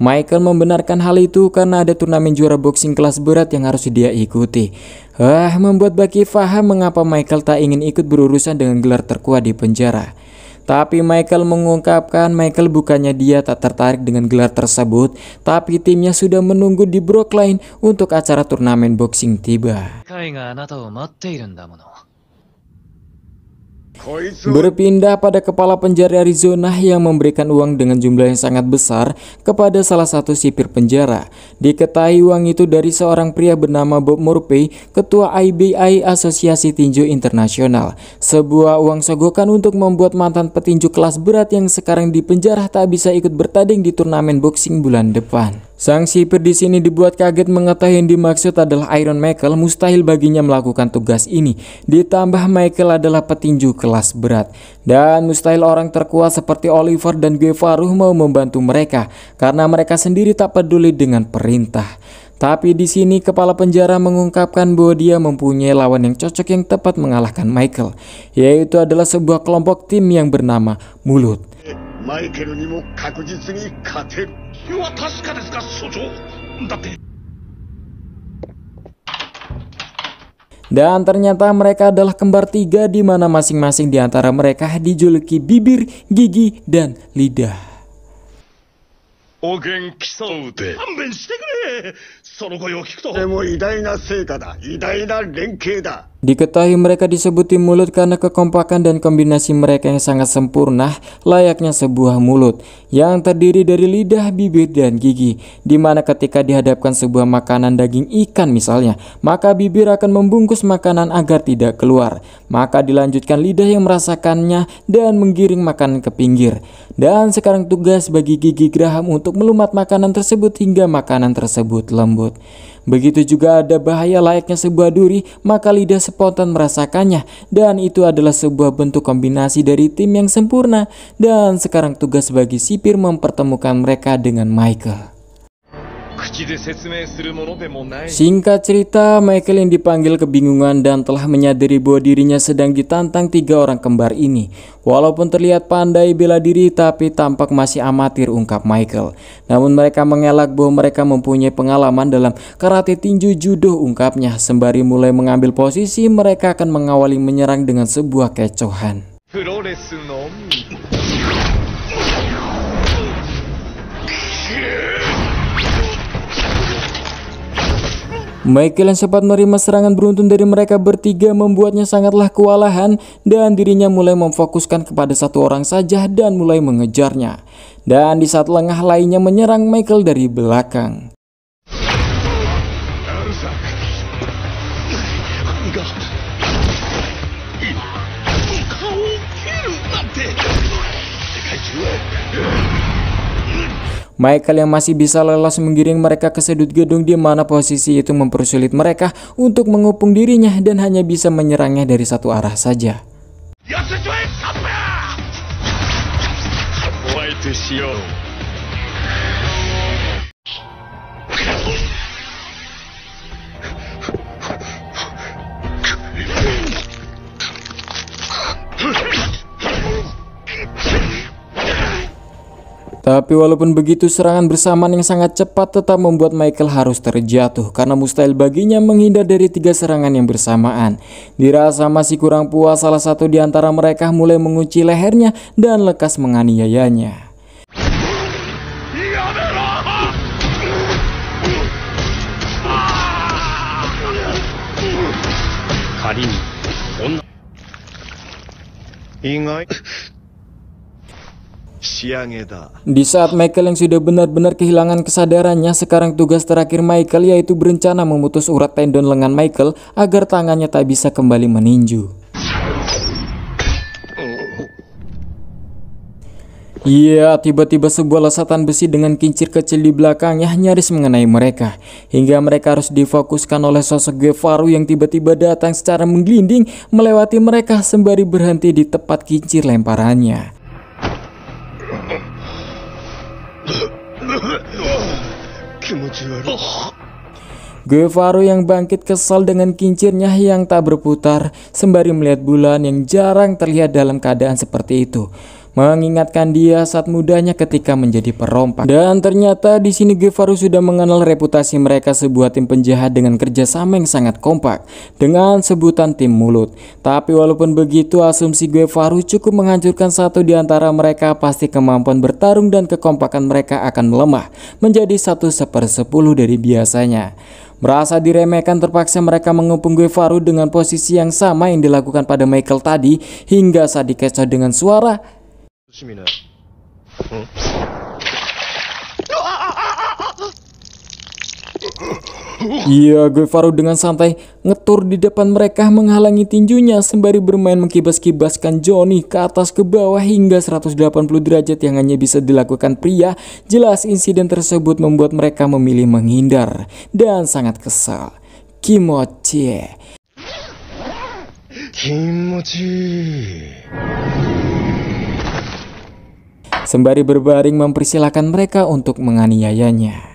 Michael membenarkan hal itu karena ada turnamen juara boxing kelas berat yang harus dia ikuti. Wah, membuat Baki faham mengapa Michael tak ingin ikut berurusan dengan gelar terkuat di penjara. Tapi Michael mengungkapkan Michael bukannya dia tak tertarik dengan gelar tersebut, tapi timnya sudah menunggu di Brookline untuk acara turnamen boxing tiba. Berpindah pada kepala penjara Arizona yang memberikan uang dengan jumlah yang sangat besar kepada salah satu sipir penjara. Diketahui uang itu dari seorang pria bernama Bob Murphy, ketua IBI Asosiasi Tinju Internasional. Sebuah uang sogokan untuk membuat mantan petinju kelas berat yang sekarang di penjara tak bisa ikut bertanding di turnamen boxing bulan depan. Sang sipir di sini dibuat kaget mengetahui yang dimaksud adalah Iron Michael, mustahil baginya melakukan tugas ini. Ditambah Michael adalah petinju kelas berat. Dan mustahil orang terkuat seperti Oliver dan Guevara mau membantu mereka, karena mereka sendiri tak peduli dengan perintah. Tapi di sini kepala penjara mengungkapkan bahwa dia mempunyai lawan yang cocok yang tepat mengalahkan Michael, yaitu adalah sebuah kelompok tim yang bernama Mulut. Michael それは確かですか所長だって。Dan Dan ternyata mereka adalah kembar tiga di mana masing-masing di antara mereka dijuluki bibir, gigi, dan lidah. Oh, Diketahui mereka disebut mulut karena kekompakan dan kombinasi mereka yang sangat sempurna layaknya sebuah mulut yang terdiri dari lidah, bibir, dan gigi. di mana ketika dihadapkan sebuah makanan daging ikan misalnya, maka bibir akan membungkus makanan agar tidak keluar. Maka dilanjutkan lidah yang merasakannya dan menggiring makanan ke pinggir. Dan sekarang tugas bagi gigi Graham untuk melumat makanan tersebut hingga makanan tersebut lembut. Begitu juga ada bahaya layaknya sebuah duri, maka lidah spontan merasakannya dan itu adalah sebuah bentuk kombinasi dari tim yang sempurna dan sekarang tugas bagi sipir mempertemukan mereka dengan Michael. Singkat cerita, Michael yang dipanggil kebingungan dan telah menyadari bahwa dirinya sedang ditantang tiga orang kembar ini. Walaupun terlihat pandai bela diri, tapi tampak masih amatir ungkap Michael. Namun mereka mengelak bahwa mereka mempunyai pengalaman dalam karate tinju judo ungkapnya. Sembari mulai mengambil posisi, mereka akan mengawali menyerang dengan sebuah kecohan. Michael yang sempat menerima serangan beruntun dari mereka bertiga membuatnya sangatlah kewalahan dan dirinya mulai memfokuskan kepada satu orang saja dan mulai mengejarnya. Dan di saat lengah lainnya menyerang Michael dari belakang. Michael yang masih bisa lelah menggiring mereka ke sudut gedung di mana posisi itu mempersulit mereka untuk mengupung dirinya dan hanya bisa menyerangnya dari satu arah saja. Yasushi, Tapi walaupun begitu serangan bersamaan yang sangat cepat tetap membuat Michael harus terjatuh karena mustahil baginya menghindar dari tiga serangan yang bersamaan. Dirasa masih kurang puas salah satu di antara mereka mulai mengunci lehernya dan lekas menganiayanya. Ingat di saat Michael yang sudah benar-benar kehilangan kesadarannya, sekarang tugas terakhir Michael yaitu berencana memutus urat tendon lengan Michael agar tangannya tak bisa kembali meninju. Iya, tiba-tiba sebuah lesatan besi dengan kincir kecil di belakangnya nyaris mengenai mereka. Hingga mereka harus difokuskan oleh sosok Gevaru yang tiba-tiba datang secara menggelinding melewati mereka sembari berhenti di tepat kincir lemparannya. Faru yang bangkit kesal dengan kincirnya yang tak berputar sembari melihat bulan yang jarang terlihat dalam keadaan seperti itu mengingatkan dia saat mudanya ketika menjadi perompak. Dan ternyata di sini Guevaru sudah mengenal reputasi mereka sebuah tim penjahat dengan kerjasama yang sangat kompak dengan sebutan tim mulut. Tapi walaupun begitu asumsi Guevaru cukup menghancurkan satu di antara mereka pasti kemampuan bertarung dan kekompakan mereka akan melemah menjadi satu sepersepuluh dari biasanya. Merasa diremehkan terpaksa mereka mengepung Guevaru dengan posisi yang sama yang dilakukan pada Michael tadi hingga saat dikecoh dengan suara Iya, gue Faru dengan santai ngetur di depan mereka menghalangi tinjunya sembari bermain mengkibas-kibaskan Johnny ke atas ke bawah hingga 180 derajat yang hanya bisa dilakukan pria. Jelas insiden tersebut membuat mereka memilih menghindar dan sangat kesal. Kimochi. Kimochi sembari berbaring mempersilahkan mereka untuk menganiayanya.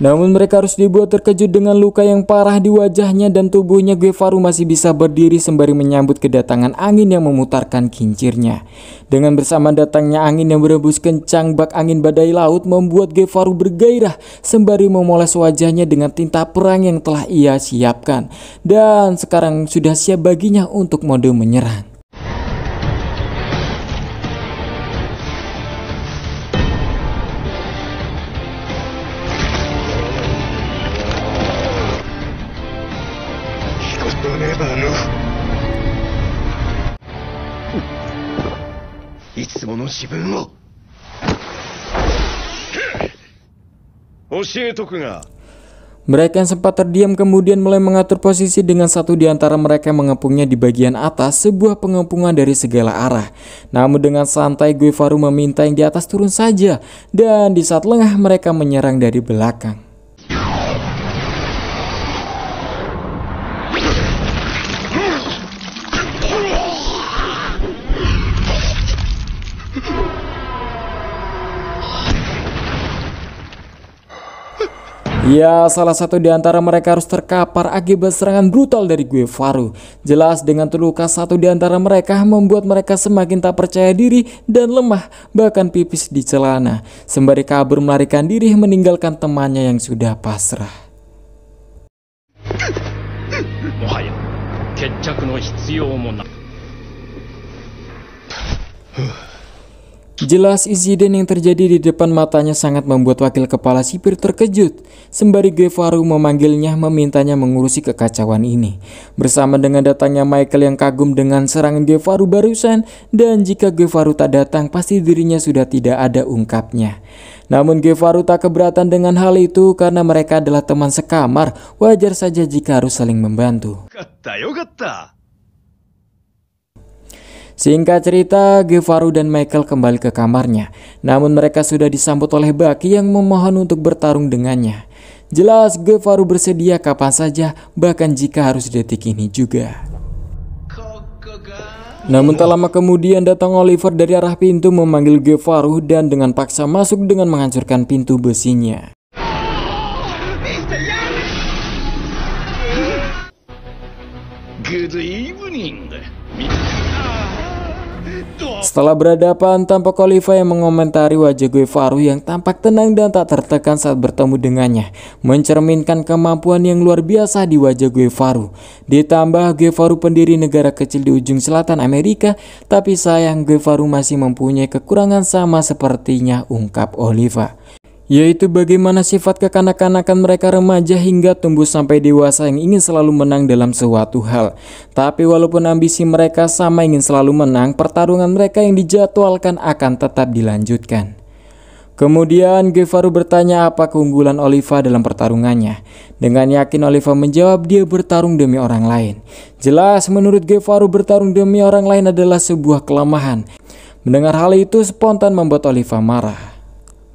Namun mereka harus dibuat terkejut dengan luka yang parah di wajahnya dan tubuhnya Guevaru masih bisa berdiri sembari menyambut kedatangan angin yang memutarkan kincirnya. Dengan bersama datangnya angin yang berebus kencang bak angin badai laut membuat Guevaru bergairah sembari memoles wajahnya dengan tinta perang yang telah ia siapkan. Dan sekarang sudah siap baginya untuk mode menyerang. Mereka yang sempat terdiam kemudian mulai mengatur posisi dengan satu di antara mereka mengepungnya di bagian atas sebuah pengepungan dari segala arah. Namun dengan santai Guevaru meminta yang di atas turun saja dan di saat lengah mereka menyerang dari belakang. Ya, salah satu di antara mereka harus terkapar akibat serangan brutal dari Guevara. Jelas dengan terluka satu di antara mereka membuat mereka semakin tak percaya diri dan lemah, bahkan pipis di celana. Sembari kabur melarikan diri meninggalkan temannya yang sudah pasrah. Jelas insiden yang terjadi di depan matanya sangat membuat wakil kepala sipir terkejut, sembari Gevaru memanggilnya memintanya mengurusi kekacauan ini. Bersama dengan datangnya Michael yang kagum dengan serangan Gevaru barusan, dan jika Gevaru tak datang pasti dirinya sudah tidak ada ungkapnya. Namun Gevaru tak keberatan dengan hal itu karena mereka adalah teman sekamar, wajar saja jika harus saling membantu. Kata, yo ya, kata. Singkat cerita, Gevaru dan Michael kembali ke kamarnya. Namun mereka sudah disambut oleh Baki yang memohon untuk bertarung dengannya. Jelas Gevaru bersedia kapan saja, bahkan jika harus detik ini juga. Namun tak lama kemudian datang Oliver dari arah pintu memanggil Gevaru dan dengan paksa masuk dengan menghancurkan pintu besinya. Good evening. Setelah berhadapan, tampak Oliva yang mengomentari wajah Guevara yang tampak tenang dan tak tertekan saat bertemu dengannya, mencerminkan kemampuan yang luar biasa di wajah Guevara. Ditambah Guevara pendiri negara kecil di ujung selatan Amerika, tapi sayang Guevara masih mempunyai kekurangan sama sepertinya ungkap Oliva yaitu bagaimana sifat kekanak-kanakan mereka remaja hingga tumbuh sampai dewasa yang ingin selalu menang dalam suatu hal. Tapi walaupun ambisi mereka sama ingin selalu menang, pertarungan mereka yang dijadwalkan akan tetap dilanjutkan. Kemudian Gevaru bertanya apa keunggulan Oliva dalam pertarungannya. Dengan yakin Oliva menjawab dia bertarung demi orang lain. Jelas menurut Gevaru bertarung demi orang lain adalah sebuah kelemahan. Mendengar hal itu spontan membuat Oliva marah.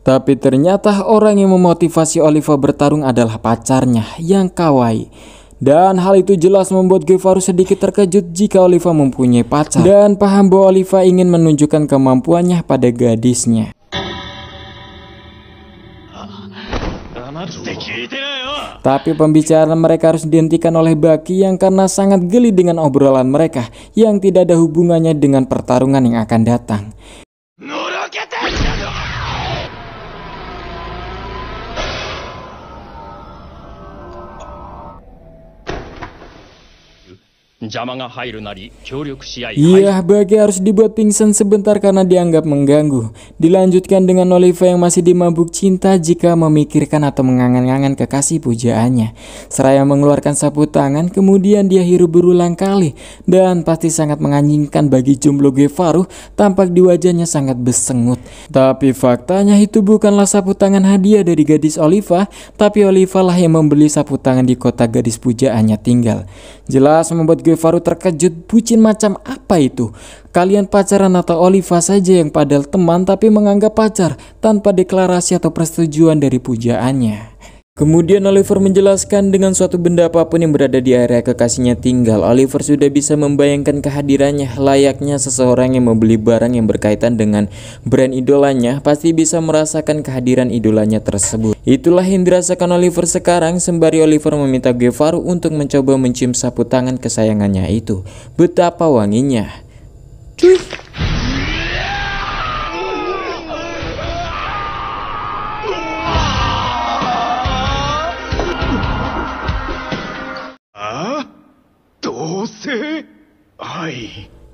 Tapi ternyata orang yang memotivasi Oliva bertarung adalah pacarnya yang kawaii. Dan hal itu jelas membuat Guevara sedikit terkejut jika Oliva mempunyai pacar. Dan paham bahwa Oliva ingin menunjukkan kemampuannya pada gadisnya. Tapi pembicaraan mereka harus dihentikan oleh Baki yang karena sangat geli dengan obrolan mereka yang tidak ada hubungannya dengan pertarungan yang akan datang. Iya, Bagi harus dibuat pingsan sebentar karena dianggap mengganggu. Dilanjutkan dengan Oliva yang masih dimabuk cinta jika memikirkan atau mengangan-angan kekasih pujaannya. Seraya mengeluarkan sapu tangan, kemudian dia hirup berulang kali dan pasti sangat menganjingkan bagi jomblo Gevaruh tampak di wajahnya sangat bersengut. Tapi faktanya itu bukanlah sapu tangan hadiah dari gadis Oliva, tapi Oliva lah yang membeli sapu tangan di kota gadis pujaannya tinggal. Jelas membuat Gevaru Faru terkejut bucin macam apa itu? Kalian pacaran atau Oliva saja yang padahal teman tapi menganggap pacar tanpa deklarasi atau persetujuan dari pujaannya. Kemudian Oliver menjelaskan dengan suatu benda apapun yang berada di area kekasihnya tinggal, Oliver sudah bisa membayangkan kehadirannya layaknya seseorang yang membeli barang yang berkaitan dengan brand idolanya pasti bisa merasakan kehadiran idolanya tersebut. Itulah yang dirasakan Oliver sekarang sembari Oliver meminta Gevaru untuk mencoba mencium sapu tangan kesayangannya itu. Betapa wanginya. Cuy.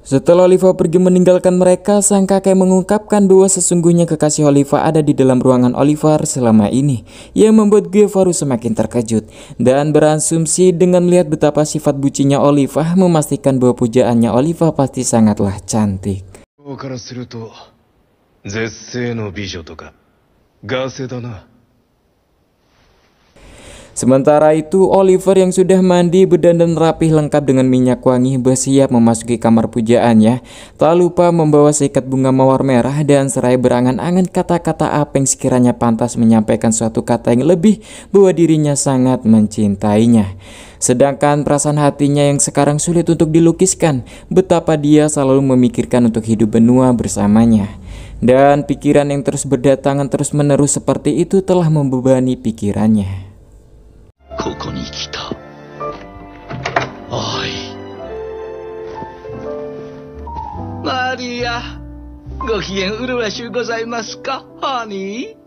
Setelah Oliva pergi meninggalkan mereka, sang kakek mengungkapkan bahwa sesungguhnya kekasih Oliva ada di dalam ruangan Oliver selama ini, yang membuat Guevaru semakin terkejut dan berasumsi dengan melihat betapa sifat bucinya Oliva memastikan bahwa pujaannya Oliva pasti sangatlah cantik. Oh, Sementara itu, Oliver yang sudah mandi, berdandan rapih lengkap dengan minyak wangi bersiap memasuki kamar pujaannya. Tak lupa membawa sikat bunga mawar merah dan serai berangan-angan kata-kata apa yang sekiranya pantas menyampaikan suatu kata yang lebih bahwa dirinya sangat mencintainya. Sedangkan perasaan hatinya yang sekarang sulit untuk dilukiskan, betapa dia selalu memikirkan untuk hidup benua bersamanya. Dan pikiran yang terus berdatangan terus-menerus seperti itu telah membebani pikirannya. ここに来たおいマリアご機嫌麗しゅうございますかハニー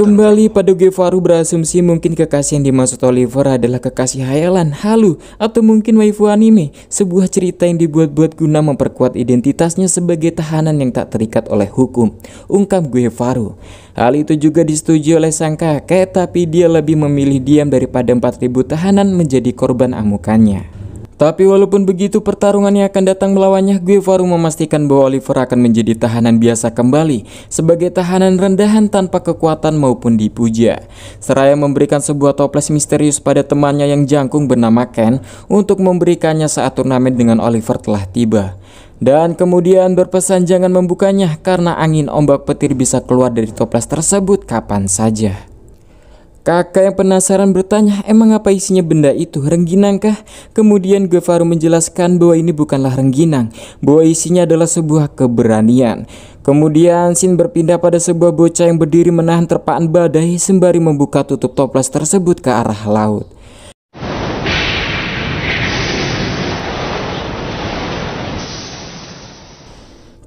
Kembali pada Gevaru berasumsi mungkin kekasih yang dimaksud Oliver adalah kekasih hayalan, halu, atau mungkin waifu anime, sebuah cerita yang dibuat-buat guna memperkuat identitasnya sebagai tahanan yang tak terikat oleh hukum, ungkap Gevaru. Hal itu juga disetujui oleh sang kakek, tapi dia lebih memilih diam daripada 4000 tahanan menjadi korban amukannya. Tapi walaupun begitu pertarungan akan datang melawannya, Guevara memastikan bahwa Oliver akan menjadi tahanan biasa kembali sebagai tahanan rendahan tanpa kekuatan maupun dipuja. Seraya memberikan sebuah toples misterius pada temannya yang jangkung bernama Ken untuk memberikannya saat turnamen dengan Oliver telah tiba. Dan kemudian berpesan jangan membukanya karena angin ombak petir bisa keluar dari toples tersebut kapan saja. Kakak yang penasaran bertanya, emang apa isinya benda itu? Rengginang kah? Kemudian Faru menjelaskan bahwa ini bukanlah rengginang, bahwa isinya adalah sebuah keberanian. Kemudian Sin berpindah pada sebuah bocah yang berdiri menahan terpaan badai sembari membuka tutup toples tersebut ke arah laut.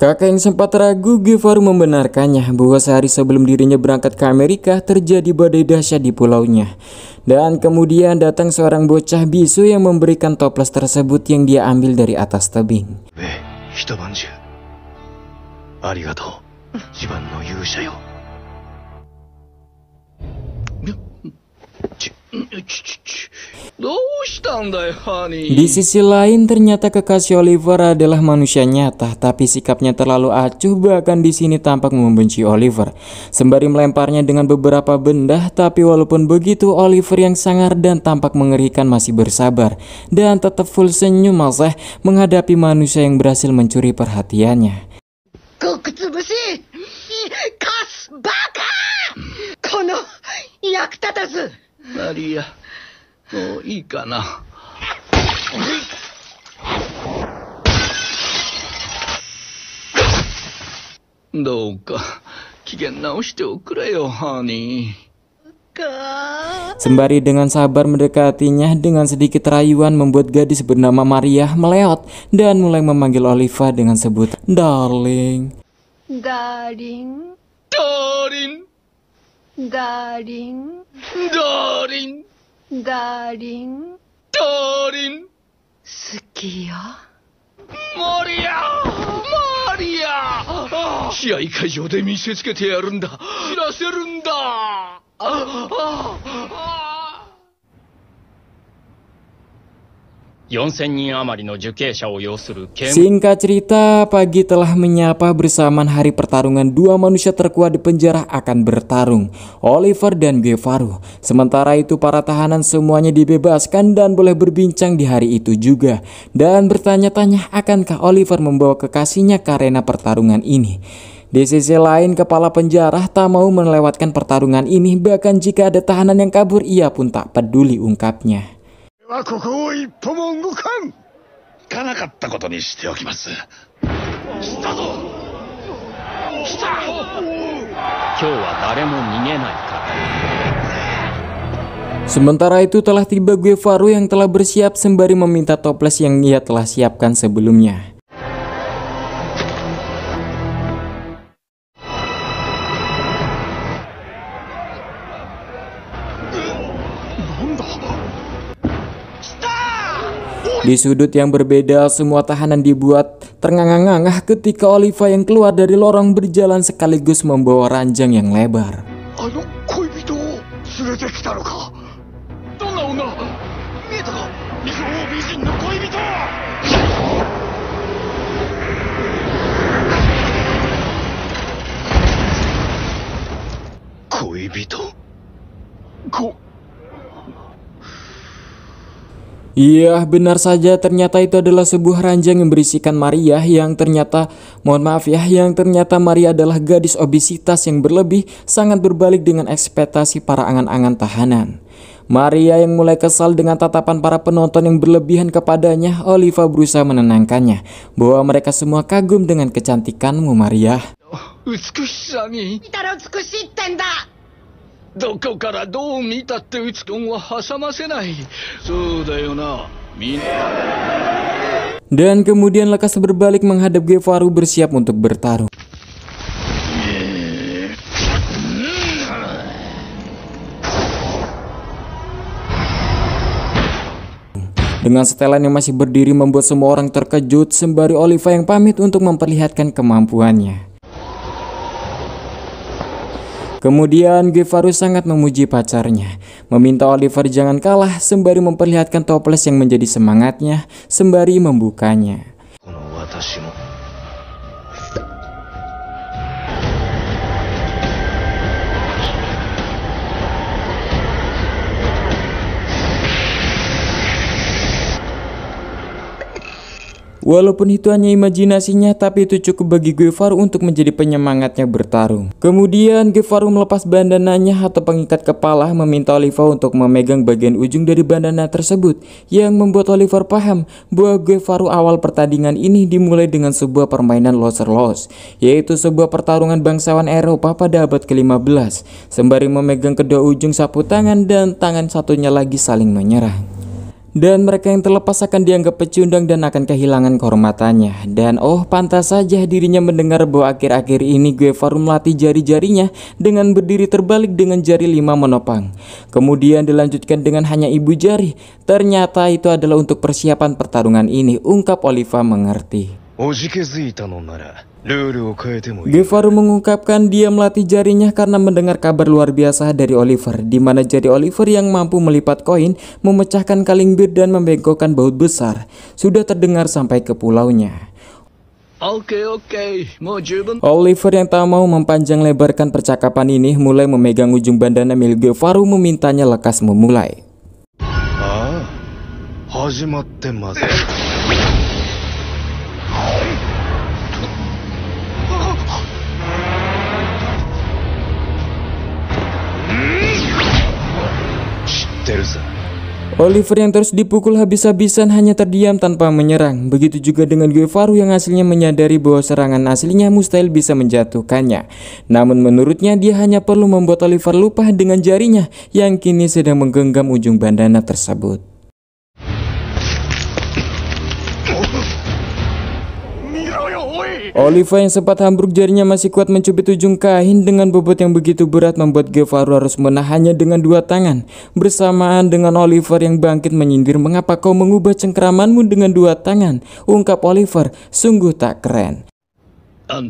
Kakak yang sempat ragu, Givaru membenarkannya bahwa sehari sebelum dirinya berangkat ke Amerika terjadi badai dahsyat di pulaunya. Dan kemudian datang seorang bocah bisu yang memberikan toples tersebut yang dia ambil dari atas tebing. Eh, di sisi lain, ternyata kekasih Oliver adalah manusia nyata, tapi sikapnya terlalu acuh bahkan di sini tampak membenci Oliver. Sembari melemparnya dengan beberapa benda, tapi walaupun begitu Oliver yang sangar dan tampak mengerikan masih bersabar dan tetap full senyum masih menghadapi manusia yang berhasil mencuri perhatiannya. Kas Maria. といいかな。どうか機嫌直しておくれよ、ハニー。Sembari dengan sabar mendekatinya dengan sedikit rayuan membuat gadis bernama Maria meleot dan mulai memanggil Oliva dengan sebut Darling. Darling. Darling. Darling. Darling. ダーリン。ダーリン。好きよ。マリアマリア試合会場で見せつけてやるんだ知らせるんだあああ Singkat cerita, pagi telah menyapa bersamaan hari pertarungan dua manusia terkuat di penjara akan bertarung, Oliver dan Guevara. Sementara itu para tahanan semuanya dibebaskan dan boleh berbincang di hari itu juga. Dan bertanya-tanya akankah Oliver membawa kekasihnya ke arena pertarungan ini. Di sisi lain, kepala penjara tak mau melewatkan pertarungan ini bahkan jika ada tahanan yang kabur ia pun tak peduli ungkapnya. Sementara itu telah tiba Guevaro yang telah bersiap sembari meminta toples yang ia telah siapkan sebelumnya. Di sudut yang berbeda, semua tahanan dibuat terengang-engang ketika Oliva yang keluar dari lorong berjalan sekaligus membawa ranjang yang lebar. Koi Iya benar saja ternyata itu adalah sebuah ranjang yang berisikan Maria yang ternyata mohon maaf ya yang ternyata Maria adalah gadis obesitas yang berlebih sangat berbalik dengan ekspektasi para angan-angan tahanan. Maria yang mulai kesal dengan tatapan para penonton yang berlebihan kepadanya, Oliva berusaha menenangkannya bahwa mereka semua kagum dengan kecantikanmu Maria. Oh, どこからどう見たってうちくんを挟ませないそうだよなみんな Dan kemudian Lakas berbalik menghadap Gevaru bersiap untuk bertarung. Dengan setelan yang masih berdiri membuat semua orang terkejut sembari Oliva yang pamit untuk memperlihatkan kemampuannya. Kemudian Givaru sangat memuji pacarnya, meminta Oliver jangan kalah sembari memperlihatkan toples yang menjadi semangatnya sembari membukanya. Walaupun itu hanya imajinasinya, tapi itu cukup bagi Guevara untuk menjadi penyemangatnya bertarung. Kemudian Guevara melepas bandananya atau pengikat kepala meminta Oliver untuk memegang bagian ujung dari bandana tersebut yang membuat Oliver paham bahwa Guevara awal pertandingan ini dimulai dengan sebuah permainan loser-loss, yaitu sebuah pertarungan bangsawan Eropa pada abad ke-15, sembari memegang kedua ujung sapu tangan dan tangan satunya lagi saling menyerah. Dan mereka yang terlepas akan dianggap pecundang dan akan kehilangan kehormatannya. Dan oh pantas saja dirinya mendengar bahwa akhir-akhir ini Guevara melatih jari-jarinya dengan berdiri terbalik dengan jari lima menopang. Kemudian dilanjutkan dengan hanya ibu jari. Ternyata itu adalah untuk persiapan pertarungan ini, ungkap Oliva mengerti. Gevaro mengungkapkan dia melatih jarinya karena mendengar kabar luar biasa dari Oliver, di mana jari Oliver yang mampu melipat koin, memecahkan kaling bir dan membengkokkan baut besar, sudah terdengar sampai ke pulaunya. Oke Oliver yang tak mau mempanjang lebarkan percakapan ini mulai memegang ujung bandana milik Gevaro memintanya lekas memulai. Ah, Oliver yang terus dipukul habis-habisan hanya terdiam tanpa menyerang. Begitu juga dengan Guevara yang hasilnya menyadari bahwa serangan aslinya mustahil bisa menjatuhkannya. Namun menurutnya dia hanya perlu membuat Oliver lupa dengan jarinya yang kini sedang menggenggam ujung bandana tersebut. Oliva yang sempat hambruk jarinya masih kuat mencubit ujung kain dengan bobot yang begitu berat membuat Gevaro harus menahannya dengan dua tangan. Bersamaan dengan Oliver yang bangkit menyindir mengapa kau mengubah cengkeramanmu dengan dua tangan. Ungkap Oliver, sungguh tak keren. Ya?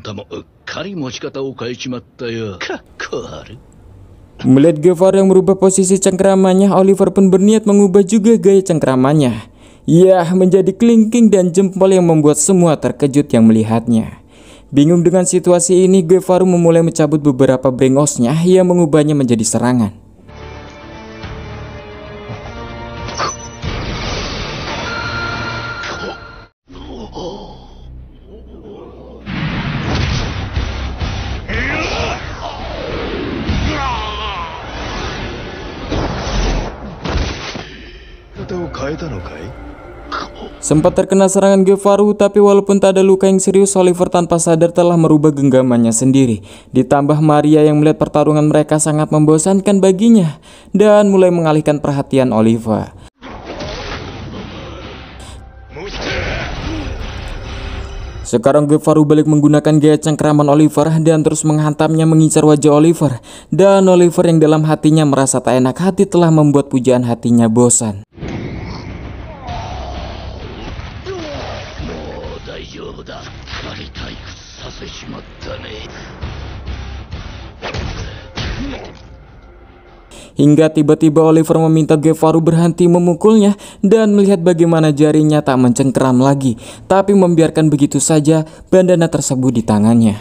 Melihat Gevaro yang merubah posisi cengkeramannya, Oliver pun berniat mengubah juga gaya cengkeramannya. Yah, menjadi kelingking dan jempol yang membuat semua terkejut yang melihatnya. Bingung dengan situasi ini, Guevaru memulai mencabut beberapa brengosnya yang mengubahnya menjadi serangan. Sempat terkena serangan Gevaru, tapi walaupun tak ada luka yang serius, Oliver tanpa sadar telah merubah genggamannya sendiri. Ditambah Maria yang melihat pertarungan mereka sangat membosankan baginya, dan mulai mengalihkan perhatian Oliver. Sekarang Gevaru balik menggunakan gaya cengkeraman Oliver dan terus menghantamnya mengincar wajah Oliver. Dan Oliver yang dalam hatinya merasa tak enak hati telah membuat pujaan hatinya bosan. Hingga tiba-tiba Oliver meminta Gevaru berhenti memukulnya dan melihat bagaimana jarinya tak mencengkeram lagi, tapi membiarkan begitu saja bandana tersebut di tangannya.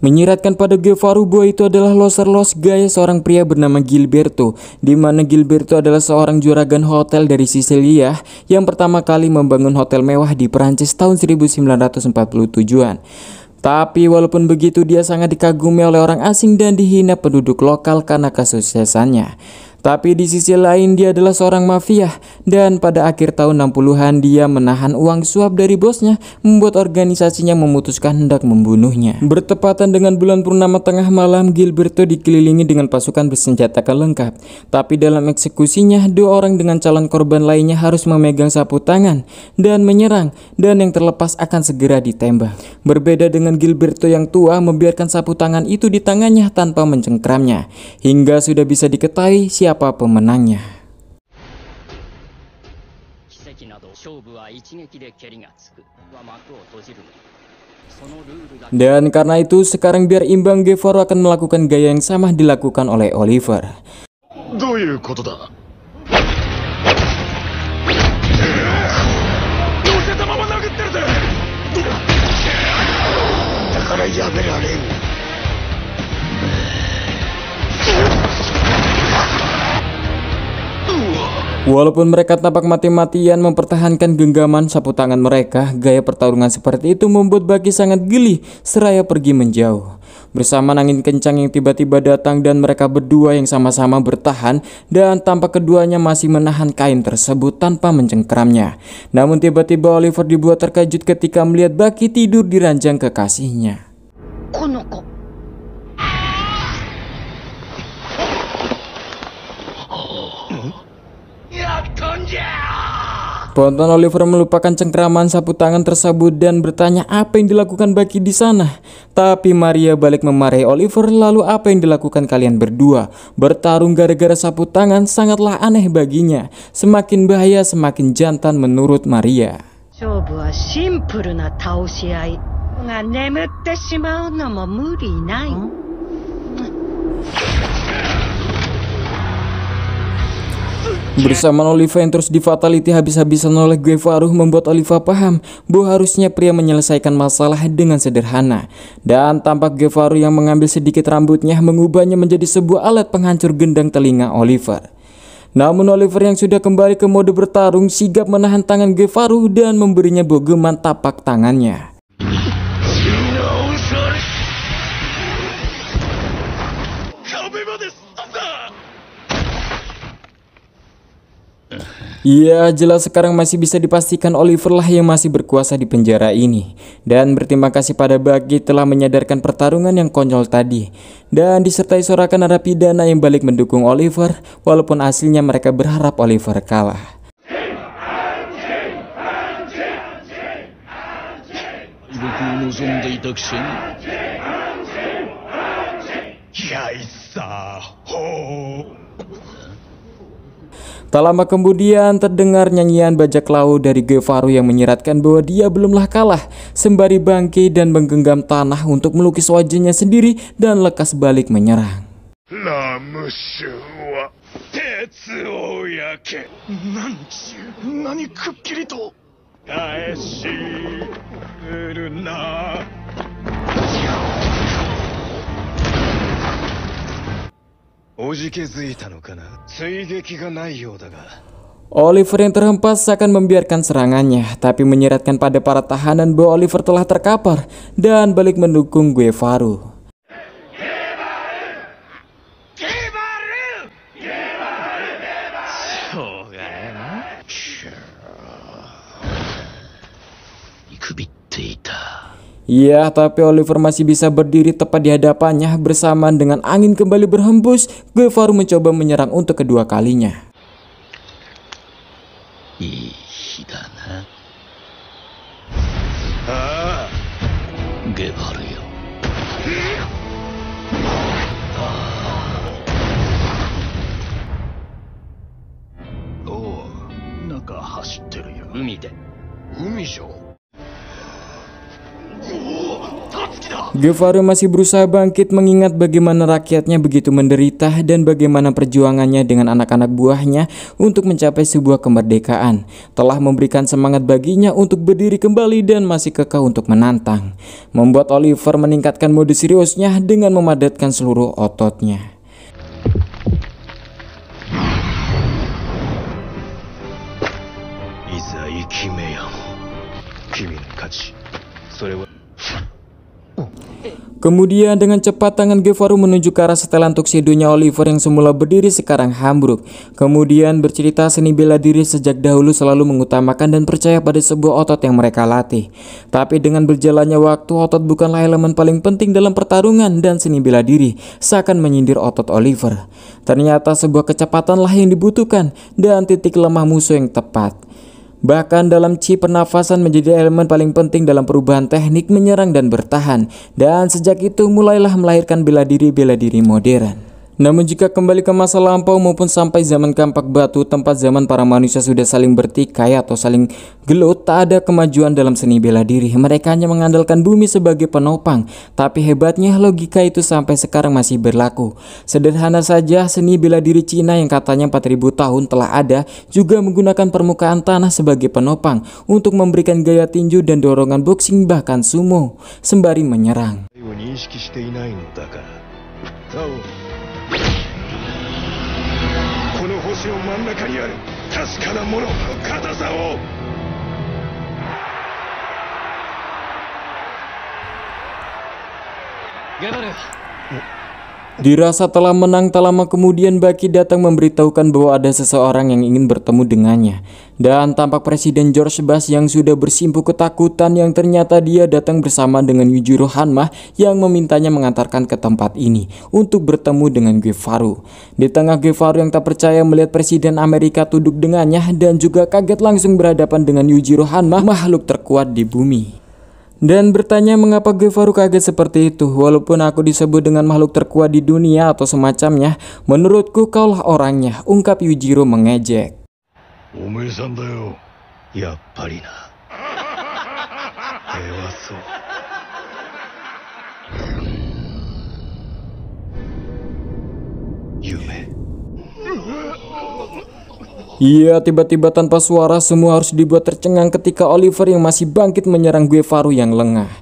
Menyiratkan pada Gevaru bahwa itu adalah loser los gaya seorang pria bernama Gilberto, di mana Gilberto adalah seorang juragan hotel dari Sicilia yang pertama kali membangun hotel mewah di Perancis tahun 1947-an. Tapi walaupun begitu dia sangat dikagumi oleh orang asing dan dihina penduduk lokal karena kesuksesannya. Tapi di sisi lain dia adalah seorang mafia dan pada akhir tahun 60-an dia menahan uang suap dari bosnya membuat organisasinya memutuskan hendak membunuhnya. Bertepatan dengan bulan purnama tengah malam Gilberto dikelilingi dengan pasukan bersenjata lengkap. Tapi dalam eksekusinya dua orang dengan calon korban lainnya harus memegang sapu tangan dan menyerang dan yang terlepas akan segera ditembak. Berbeda dengan Gilberto yang tua membiarkan sapu tangan itu di tangannya tanpa mencengkramnya hingga sudah bisa diketahui siapa siapa pemenangnya. Dan karena itu sekarang biar imbang Guevara akan melakukan gaya yang sama dilakukan oleh Oliver. Walaupun mereka tampak mati-matian mempertahankan genggaman sapu tangan mereka, gaya pertarungan seperti itu membuat Baki sangat geli seraya pergi menjauh. Bersama angin kencang yang tiba-tiba datang dan mereka berdua yang sama-sama bertahan dan tampak keduanya masih menahan kain tersebut tanpa mencengkramnya. Namun tiba-tiba Oliver dibuat terkejut ketika melihat Baki tidur di ranjang kekasihnya. Kunukuk. Spontan Oliver melupakan cengkraman sapu tangan tersebut dan bertanya apa yang dilakukan Baki di sana. Tapi Maria balik memarahi Oliver lalu apa yang dilakukan kalian berdua. Bertarung gara-gara sapu tangan sangatlah aneh baginya. Semakin bahaya semakin jantan menurut Maria. Coba Iya. Bersama Oliva yang terus difataliti habis-habisan oleh Gue Faruh membuat Oliva paham bahwa harusnya pria menyelesaikan masalah dengan sederhana. Dan tampak Gue yang mengambil sedikit rambutnya mengubahnya menjadi sebuah alat penghancur gendang telinga Oliver. Namun Oliver yang sudah kembali ke mode bertarung sigap menahan tangan Gue dan memberinya bogeman tapak tangannya. Iya, jelas sekarang masih bisa dipastikan Oliver lah yang masih berkuasa di penjara ini. Dan berterima kasih pada Bagi telah menyadarkan pertarungan yang konyol tadi. Dan disertai sorakan narapidana yang balik mendukung Oliver, walaupun aslinya mereka berharap Oliver kalah. Yaisa ho Tak lama kemudian terdengar nyanyian bajak laut dari Gevaru yang menyiratkan bahwa dia belumlah kalah sembari bangkit dan menggenggam tanah untuk melukis wajahnya sendiri dan lekas balik menyerang. Oliver yang terhempas akan membiarkan serangannya, tapi menyeratkan pada para tahanan bahwa Oliver telah terkapar dan balik mendukung Guevaru. Ya, tapi Oliver masih bisa berdiri tepat di hadapannya bersamaan dengan angin kembali berhembus. Guevara mencoba menyerang untuk kedua kalinya. Oh, 海で Gevaro masih berusaha bangkit mengingat bagaimana rakyatnya begitu menderita dan bagaimana perjuangannya dengan anak-anak buahnya untuk mencapai sebuah kemerdekaan. Telah memberikan semangat baginya untuk berdiri kembali dan masih kekeh untuk menantang. Membuat Oliver meningkatkan mode seriusnya dengan memadatkan seluruh ototnya. kachi, sore wa. Kemudian dengan cepat tangan Gevaro menuju ke arah setelan toksidonya Oliver yang semula berdiri sekarang hambruk. Kemudian bercerita seni bela diri sejak dahulu selalu mengutamakan dan percaya pada sebuah otot yang mereka latih. Tapi dengan berjalannya waktu otot bukanlah elemen paling penting dalam pertarungan dan seni bela diri seakan menyindir otot Oliver. Ternyata sebuah kecepatanlah yang dibutuhkan dan titik lemah musuh yang tepat. Bahkan dalam chi pernafasan menjadi elemen paling penting dalam perubahan teknik menyerang dan bertahan. Dan sejak itu mulailah melahirkan bela diri-bela diri modern. Namun jika kembali ke masa lampau maupun sampai zaman kampak batu tempat zaman para manusia sudah saling bertikai atau saling gelut tak ada kemajuan dalam seni bela diri. Mereka hanya mengandalkan bumi sebagai penopang. Tapi hebatnya logika itu sampai sekarang masih berlaku. Sederhana saja seni bela diri Cina yang katanya 4000 tahun telah ada juga menggunakan permukaan tanah sebagai penopang untuk memberikan gaya tinju dan dorongan boxing bahkan sumo sembari menyerang. この星の真ん中にある確かなもの硬さをゲバル Dirasa telah menang tak lama kemudian Baki datang memberitahukan bahwa ada seseorang yang ingin bertemu dengannya. Dan tampak Presiden George Bush yang sudah bersimpu ketakutan yang ternyata dia datang bersama dengan Yujiro Hanma yang memintanya mengantarkan ke tempat ini untuk bertemu dengan Gevaru. Di tengah Gevaru yang tak percaya melihat Presiden Amerika tunduk dengannya dan juga kaget langsung berhadapan dengan Yujiro Hanma makhluk terkuat di bumi. Dan bertanya mengapa Gevaru kaget seperti itu Walaupun aku disebut dengan makhluk terkuat di dunia atau semacamnya Menurutku kaulah orangnya Ungkap Yujiro mengejek Yume Iya, tiba-tiba tanpa suara semua harus dibuat tercengang ketika Oliver yang masih bangkit menyerang Guevaru yang lengah.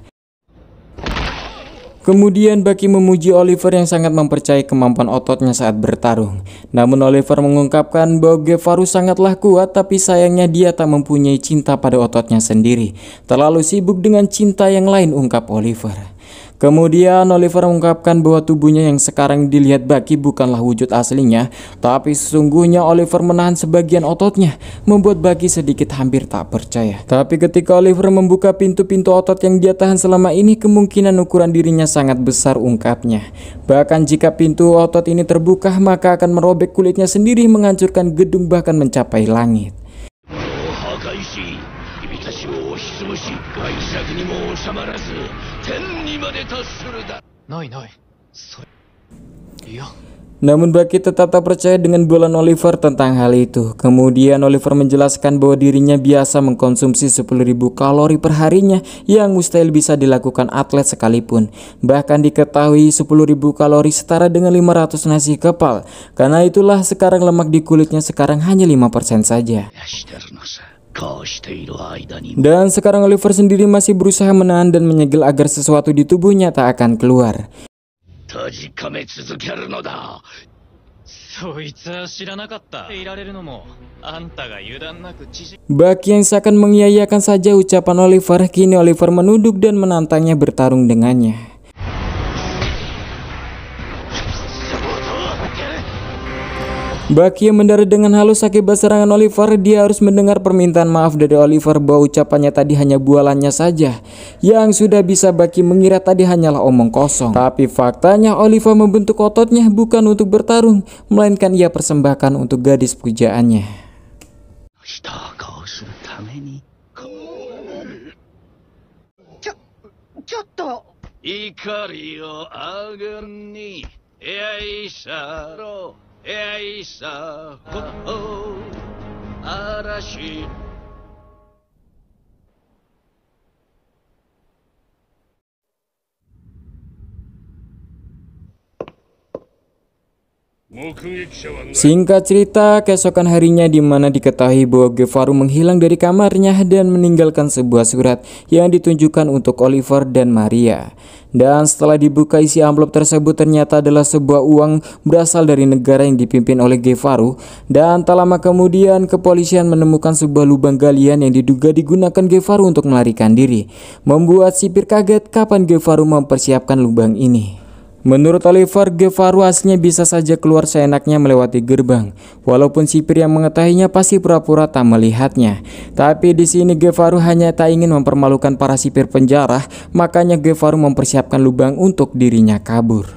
Kemudian Baki memuji Oliver yang sangat mempercayai kemampuan ototnya saat bertarung. Namun Oliver mengungkapkan bahwa Guevaru sangatlah kuat tapi sayangnya dia tak mempunyai cinta pada ototnya sendiri. Terlalu sibuk dengan cinta yang lain ungkap Oliver. Kemudian Oliver mengungkapkan bahwa tubuhnya yang sekarang dilihat Baki bukanlah wujud aslinya, tapi sesungguhnya Oliver menahan sebagian ototnya, membuat Baki sedikit hampir tak percaya. Tapi ketika Oliver membuka pintu-pintu otot yang dia tahan selama ini, kemungkinan ukuran dirinya sangat besar ungkapnya. Bahkan jika pintu otot ini terbuka, maka akan merobek kulitnya sendiri menghancurkan gedung bahkan mencapai langit. Namun Bucky tetap tak percaya dengan bulan Oliver tentang hal itu. Kemudian Oliver menjelaskan bahwa dirinya biasa mengkonsumsi 10.000 kalori perharinya yang mustahil bisa dilakukan atlet sekalipun. Bahkan diketahui 10.000 kalori setara dengan 500 nasi kepal. Karena itulah sekarang lemak di kulitnya sekarang hanya 5% saja. Dan sekarang Oliver sendiri masih berusaha menahan dan menyegel agar sesuatu di tubuhnya tak akan keluar. Baki yang seakan mengiyakan saja ucapan Oliver, kini Oliver menuduk dan menantangnya bertarung dengannya. Baki yang mendarat dengan halus akibat serangan Oliver, dia harus mendengar permintaan maaf dari Oliver bahwa ucapannya tadi hanya bualannya saja. Yang sudah bisa Baki mengira tadi hanyalah omong kosong. Tapi faktanya Oliver membentuk ototnya bukan untuk bertarung, melainkan ia persembahkan untuk gadis pujaannya. Ikari yo agar ni, ya isaro. er ist ein Kuh, Singkat cerita, keesokan harinya di mana diketahui bahwa Gevaru menghilang dari kamarnya dan meninggalkan sebuah surat yang ditunjukkan untuk Oliver dan Maria. Dan setelah dibuka isi amplop tersebut ternyata adalah sebuah uang berasal dari negara yang dipimpin oleh Gevaru. Dan tak lama kemudian kepolisian menemukan sebuah lubang galian yang diduga digunakan Gevaru untuk melarikan diri. Membuat sipir kaget kapan Gevaru mempersiapkan lubang ini. Menurut Oliver, Gevaru aslinya bisa saja keluar seenaknya melewati gerbang, walaupun sipir yang mengetahuinya pasti pura-pura tak melihatnya. Tapi di sini Gevaru hanya tak ingin mempermalukan para sipir penjara, makanya Gevaru mempersiapkan lubang untuk dirinya kabur.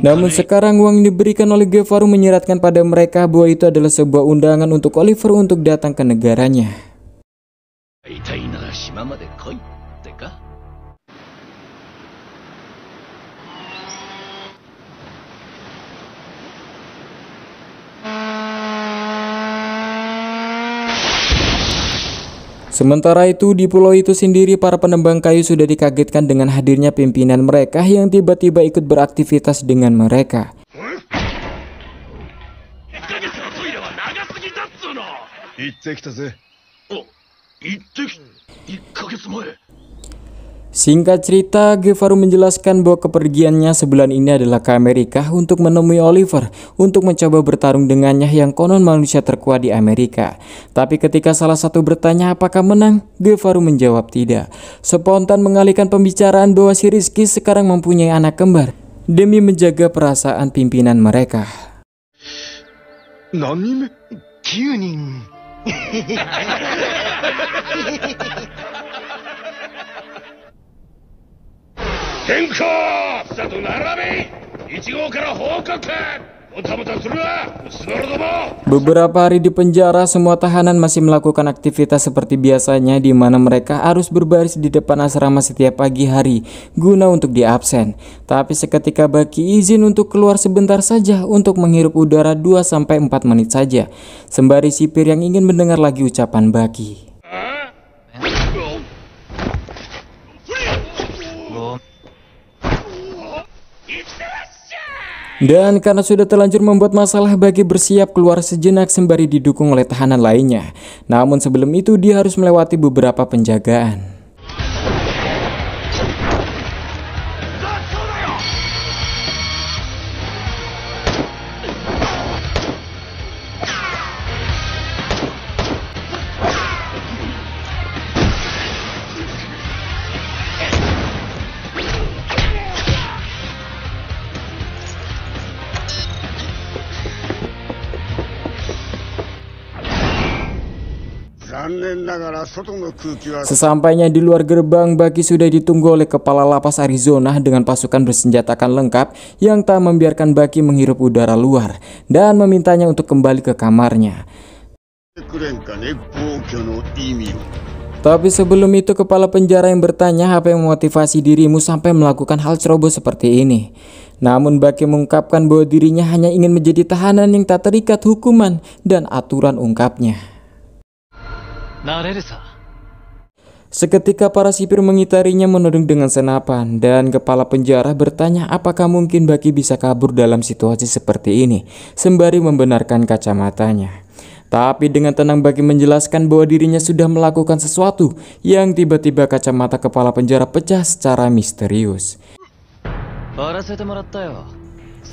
Namun sekarang uang yang diberikan oleh Gevaru menyeratkan pada mereka bahwa itu adalah sebuah undangan untuk Oliver untuk datang ke negaranya. 痛いなら島まで来いってか Sementara itu, di pulau itu sendiri para penembang kayu sudah dikagetkan dengan hadirnya pimpinan mereka yang tiba-tiba ikut beraktivitas dengan mereka. Singkat cerita, Gevaru menjelaskan bahwa kepergiannya sebulan ini adalah ke Amerika untuk menemui Oliver untuk mencoba bertarung dengannya yang konon manusia terkuat di Amerika. Tapi ketika salah satu bertanya apakah menang, Gevaru menjawab tidak. Spontan mengalihkan pembicaraan bahwa si Rizky sekarang mempunyai anak kembar demi menjaga perasaan pimpinan mereka. Nanim? Beberapa hari di penjara, semua tahanan masih melakukan aktivitas seperti biasanya di mana mereka harus berbaris di depan asrama setiap pagi hari guna untuk diabsen. Tapi seketika Baki izin untuk keluar sebentar saja untuk menghirup udara 2-4 menit saja, sembari sipir yang ingin mendengar lagi ucapan Baki. Dan karena sudah terlanjur membuat masalah bagi bersiap keluar sejenak sembari didukung oleh tahanan lainnya. Namun sebelum itu dia harus melewati beberapa penjagaan. Sesampainya di luar gerbang, Baki sudah ditunggu oleh kepala lapas Arizona dengan pasukan bersenjatakan lengkap yang tak membiarkan Baki menghirup udara luar dan memintanya untuk kembali ke kamarnya. Tapi sebelum itu kepala penjara yang bertanya apa yang memotivasi dirimu sampai melakukan hal ceroboh seperti ini. Namun Baki mengungkapkan bahwa dirinya hanya ingin menjadi tahanan yang tak terikat hukuman dan aturan ungkapnya. Nah, Seketika para sipir mengitarinya menodong dengan senapan dan kepala penjara bertanya apakah mungkin Baki bisa kabur dalam situasi seperti ini sembari membenarkan kacamatanya. Tapi dengan tenang Baki menjelaskan bahwa dirinya sudah melakukan sesuatu yang tiba-tiba kacamata kepala penjara pecah secara misterius.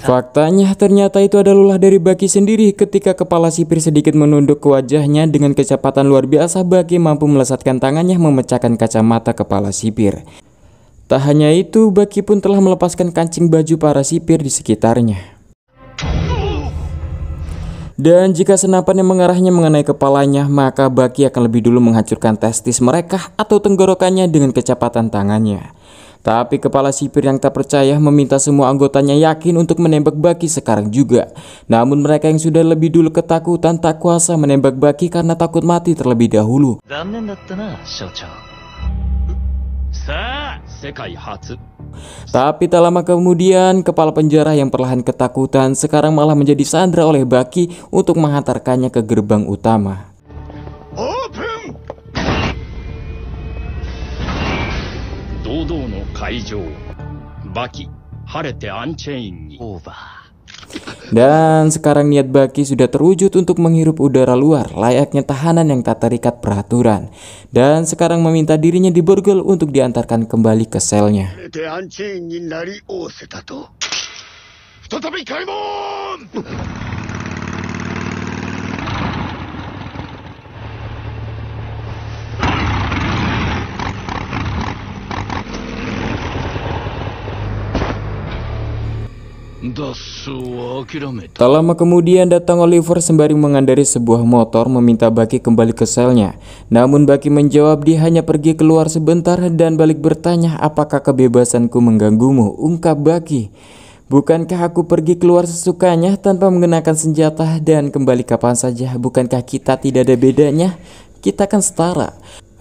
Faktanya ternyata itu adalah ulah dari Baki sendiri ketika kepala sipir sedikit menunduk ke wajahnya dengan kecepatan luar biasa Baki mampu melesatkan tangannya memecahkan kacamata kepala sipir. Tak hanya itu, Baki pun telah melepaskan kancing baju para sipir di sekitarnya. Dan jika senapan yang mengarahnya mengenai kepalanya, maka Baki akan lebih dulu menghancurkan testis mereka atau tenggorokannya dengan kecepatan tangannya. Tapi kepala sipir yang tak percaya meminta semua anggotanya yakin untuk menembak Baki sekarang juga. Namun mereka yang sudah lebih dulu ketakutan tak kuasa menembak Baki karena takut mati terlebih dahulu. Tapi tak lama kemudian, kepala penjara yang perlahan ketakutan sekarang malah menjadi sandra oleh Baki untuk menghantarkannya ke gerbang utama. Dan sekarang niat Baki sudah terwujud untuk menghirup udara luar layaknya tahanan yang tak terikat peraturan Dan sekarang meminta dirinya diborgol untuk diantarkan kembali ke selnya Tak lama kemudian datang Oliver sembari mengandari sebuah motor meminta Baki kembali ke selnya. Namun Baki menjawab dia hanya pergi keluar sebentar dan balik bertanya apakah kebebasanku mengganggumu, ungkap Baki. Bukankah aku pergi keluar sesukanya tanpa mengenakan senjata dan kembali kapan saja? Bukankah kita tidak ada bedanya? Kita kan setara.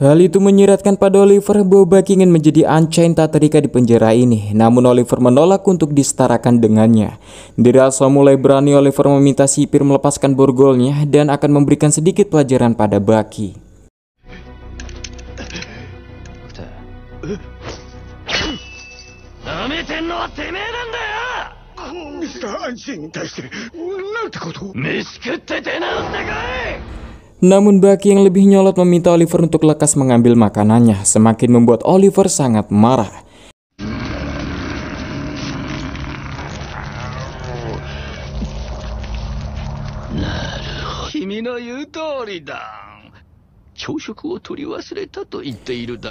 Hal itu menyiratkan pada Oliver bahwa Bucky ingin menjadi Unchained tak terikat di penjara ini, namun Oliver menolak untuk disetarakan dengannya. Dirasa mulai berani Oliver meminta sipir melepaskan borgolnya dan akan memberikan sedikit pelajaran pada Bucky. Namun Bucky yang lebih nyolot meminta Oliver untuk lekas mengambil makanannya, semakin membuat Oliver sangat marah. Kimi no yutori da.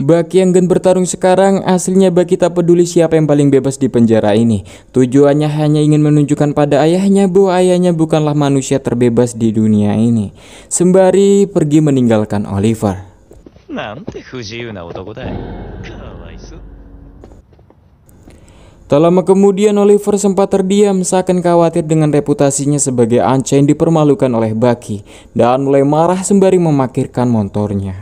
Baki yang gen bertarung sekarang, aslinya bagi tak peduli siapa yang paling bebas di penjara ini. Tujuannya hanya ingin menunjukkan pada ayahnya bahwa ayahnya bukanlah manusia terbebas di dunia ini. Sembari pergi meninggalkan Oliver. Tak lama kemudian Oliver sempat terdiam seakan khawatir dengan reputasinya sebagai anca yang dipermalukan oleh Baki dan mulai marah sembari memakirkan motornya.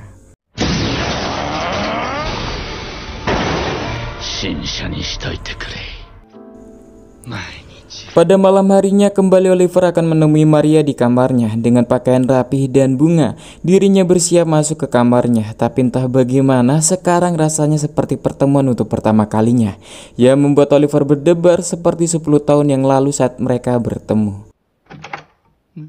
Shinsha ni shitoite kure. Mai. Pada malam harinya kembali Oliver akan menemui Maria di kamarnya dengan pakaian rapih dan bunga. Dirinya bersiap masuk ke kamarnya, tapi entah bagaimana sekarang rasanya seperti pertemuan untuk pertama kalinya. Yang membuat Oliver berdebar seperti 10 tahun yang lalu saat mereka bertemu. Hmm?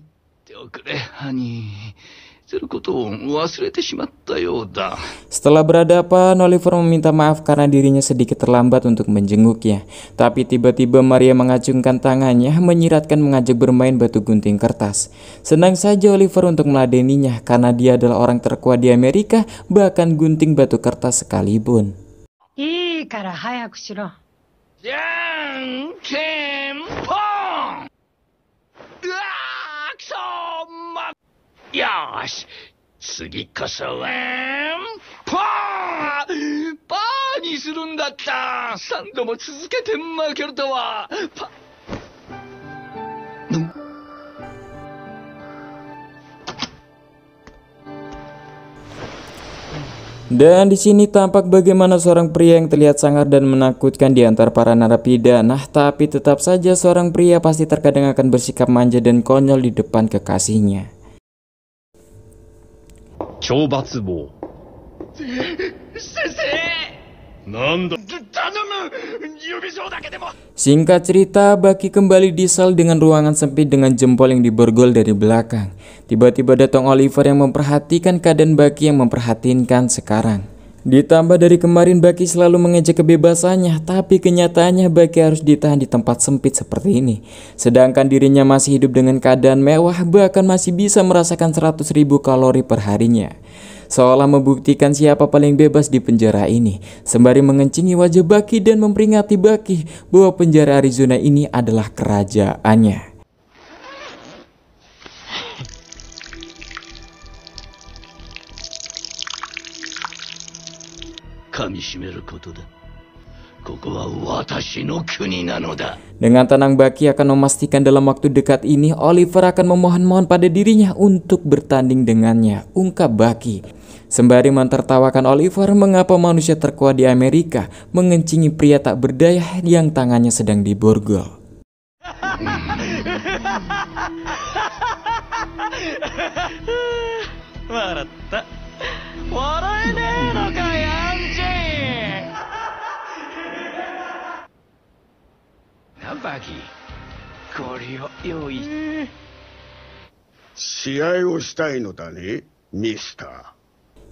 Setelah berhadapan, Oliver meminta maaf karena dirinya sedikit terlambat untuk menjenguknya. Tapi tiba-tiba Maria mengacungkan tangannya, menyiratkan mengajak bermain batu gunting kertas. Senang saja Oliver untuk meladeninya karena dia adalah orang terkuat di Amerika, bahkan gunting batu kertas sekalipun. Ii, kempo! Dan di sini tampak bagaimana seorang pria yang terlihat sangar dan menakutkan di antara para narapidana. Tapi tetap saja seorang pria pasti terkadang akan bersikap manja dan konyol di depan kekasihnya. 懲罰棒先生なんだ Singkat cerita, Baki kembali di sel dengan ruangan sempit dengan jempol yang dibergol dari belakang. Tiba-tiba datang Oliver yang memperhatikan keadaan Baki yang memperhatinkan sekarang. Ditambah dari kemarin Baki selalu mengejek kebebasannya, tapi kenyataannya Baki harus ditahan di tempat sempit seperti ini. Sedangkan dirinya masih hidup dengan keadaan mewah, bahkan masih bisa merasakan 100 ribu kalori perharinya, Seolah membuktikan siapa paling bebas di penjara ini, sembari mengencingi wajah Baki dan memperingati Baki bahwa penjara Arizona ini adalah kerajaannya. Dengan tenang Baki akan memastikan dalam waktu dekat ini Oliver akan memohon-mohon pada dirinya untuk bertanding dengannya, ungkap Baki. Sembari mentertawakan Oliver mengapa manusia terkuat di Amerika mengencingi pria tak berdaya yang tangannya sedang diborgol. Warata. バギーこれを用意、えー、試合をしたいのだねミスター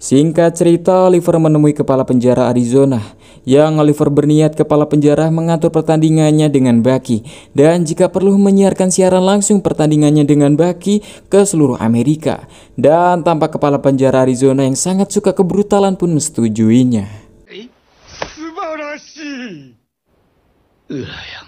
Singkat cerita, Oliver menemui kepala penjara Arizona, yang Oliver berniat kepala penjara mengatur pertandingannya dengan Baki, dan jika perlu menyiarkan siaran langsung pertandingannya dengan Baki ke seluruh Amerika. Dan tampak kepala penjara Arizona yang sangat suka kebrutalan pun setujuinya. mensetujuinya. Eh?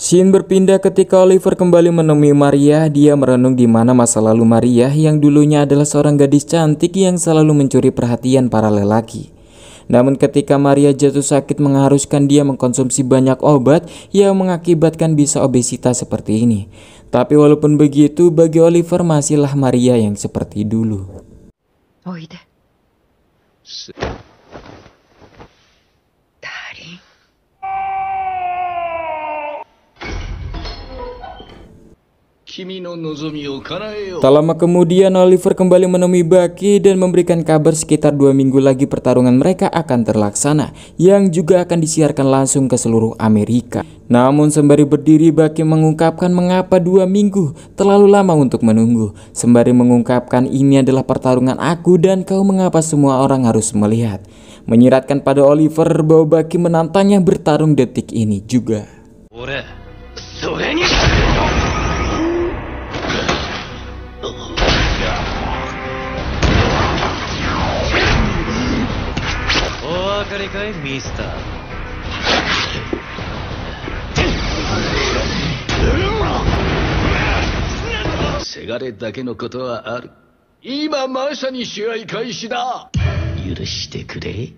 Shin berpindah ketika Oliver kembali menemui Maria. Dia merenung di mana masa lalu Maria yang dulunya adalah seorang gadis cantik yang selalu mencuri perhatian para lelaki. Namun ketika Maria jatuh sakit mengharuskan dia mengkonsumsi banyak obat yang mengakibatkan bisa obesitas seperti ini. Tapi walaupun begitu, bagi Oliver masihlah Maria yang seperti dulu. Oh, itu. Iya. Tak lama kemudian Oliver kembali menemui Baki dan memberikan kabar sekitar dua minggu lagi pertarungan mereka akan terlaksana yang juga akan disiarkan langsung ke seluruh Amerika. Namun sembari berdiri Baki mengungkapkan mengapa dua minggu terlalu lama untuk menunggu Sembari mengungkapkan ini adalah pertarungan aku dan kau mengapa semua orang harus melihat Menyiratkan pada Oliver bahwa Baki menantangnya bertarung detik ini juga いミスターせがれだけのことはある今まさに試合開始だ許してくれ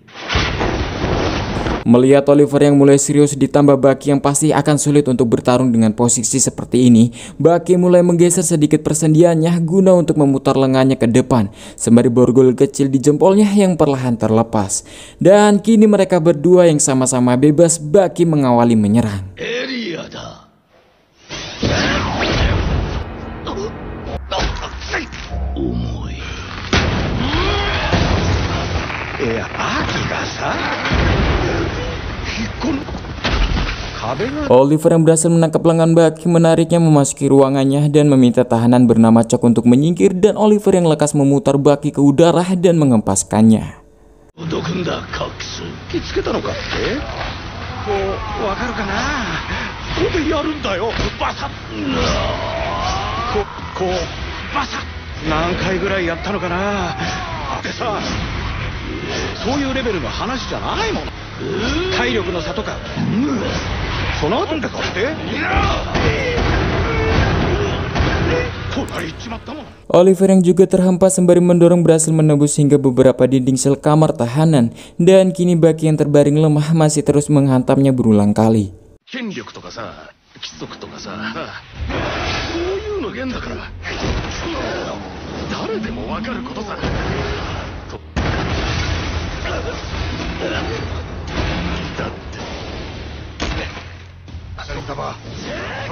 Melihat Oliver yang mulai serius ditambah Baki yang pasti akan sulit untuk bertarung dengan posisi seperti ini, Baki mulai menggeser sedikit persendiannya guna untuk memutar lengannya ke depan, sembari borgol kecil di jempolnya yang perlahan terlepas. Dan kini mereka berdua yang sama-sama bebas Baki mengawali menyerang. Eh, Oliver yang berhasil menangkap lengan Baki menariknya memasuki ruangannya dan meminta tahanan bernama Chuck untuk menyingkir dan Oliver yang lekas memutar Baki ke udara dan mengempaskannya. kau, Oliver yang juga terhempas sembari mendorong berhasil menembus hingga beberapa dinding sel kamar tahanan dan kini baki yang terbaring lemah masih terus menghantamnya berulang kali. 様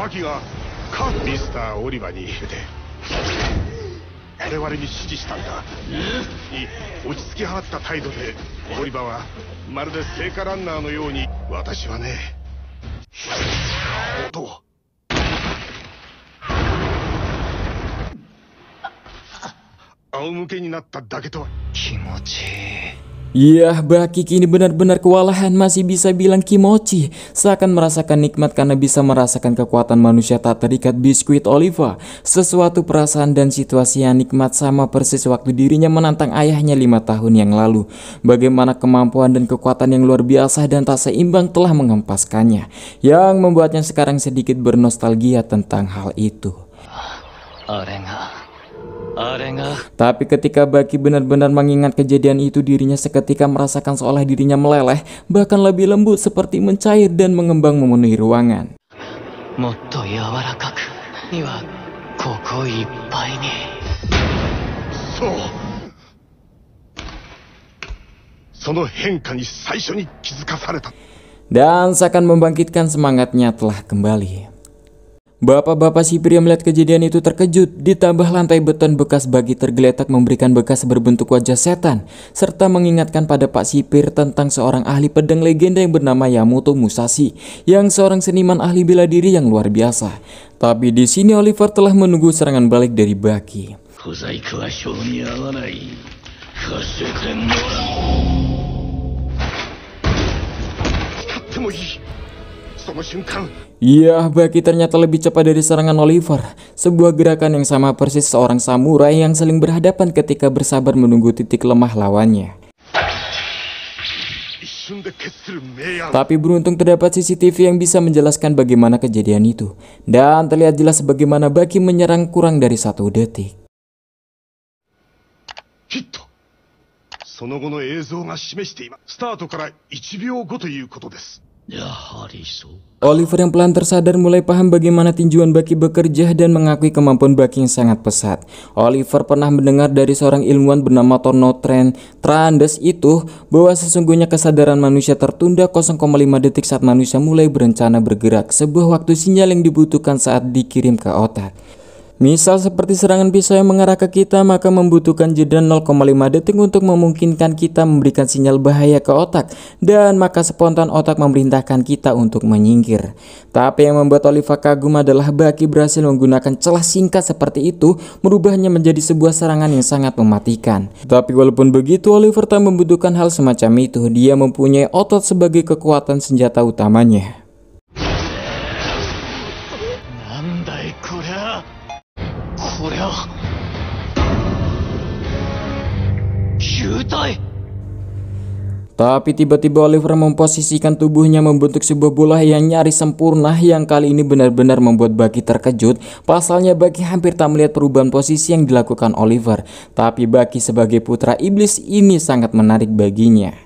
キがミスター・オリバに言うて我々に指示したんだに落ち着き払った態度でオリバはまるで聖火ランナーのように私はねと仰向けになっただけとは気持ちいい Yah, Baki kini benar-benar kewalahan masih bisa bilang kimochi. Seakan merasakan nikmat karena bisa merasakan kekuatan manusia tak terikat biskuit Oliva. Sesuatu perasaan dan situasi yang nikmat sama persis waktu dirinya menantang ayahnya lima tahun yang lalu. Bagaimana kemampuan dan kekuatan yang luar biasa dan tak seimbang telah mengempaskannya, Yang membuatnya sekarang sedikit bernostalgia tentang hal itu. Oh, tapi ketika Baki benar-benar mengingat kejadian itu dirinya seketika merasakan seolah dirinya meleleh, bahkan lebih lembut seperti mencair dan mengembang memenuhi ruangan. Dan seakan membangkitkan semangatnya telah kembali. Bapak-bapak sipir yang melihat kejadian itu terkejut, ditambah lantai beton bekas bagi tergeletak memberikan bekas berbentuk wajah setan, serta mengingatkan pada Pak Sipir tentang seorang ahli pedang legenda yang bernama Yamuto Musashi, yang seorang seniman ahli bela diri yang luar biasa. Tapi di sini Oliver telah menunggu serangan balik dari Baki. Iya, Baki ternyata lebih cepat dari serangan Oliver. Sebuah gerakan yang sama persis seorang samurai yang saling berhadapan ketika bersabar menunggu titik lemah lawannya. Tapi beruntung terdapat CCTV yang bisa menjelaskan bagaimana kejadian itu. Dan terlihat jelas bagaimana Baki menyerang kurang dari satu detik. Start その後の映像が示しています。スタートから1秒後ということです。Ya, Oliver yang pelan tersadar mulai paham bagaimana tinjuan Baki bekerja dan mengakui kemampuan Baki yang sangat pesat. Oliver pernah mendengar dari seorang ilmuwan bernama Tonotren Trandes itu bahwa sesungguhnya kesadaran manusia tertunda 0,5 detik saat manusia mulai berencana bergerak, sebuah waktu sinyal yang dibutuhkan saat dikirim ke otak. Misal seperti serangan pisau yang mengarah ke kita, maka membutuhkan jeda 0,5 detik untuk memungkinkan kita memberikan sinyal bahaya ke otak, dan maka spontan otak memerintahkan kita untuk menyingkir. Tapi yang membuat Oliva kagum adalah Baki berhasil menggunakan celah singkat seperti itu, merubahnya menjadi sebuah serangan yang sangat mematikan. Tapi walaupun begitu, Oliver tak membutuhkan hal semacam itu, dia mempunyai otot sebagai kekuatan senjata utamanya. Tapi tiba-tiba Oliver memposisikan tubuhnya membentuk sebuah bola yang nyaris sempurna yang kali ini benar-benar membuat Bucky terkejut. Pasalnya Bucky hampir tak melihat perubahan posisi yang dilakukan Oliver. Tapi Bucky sebagai putra iblis ini sangat menarik baginya.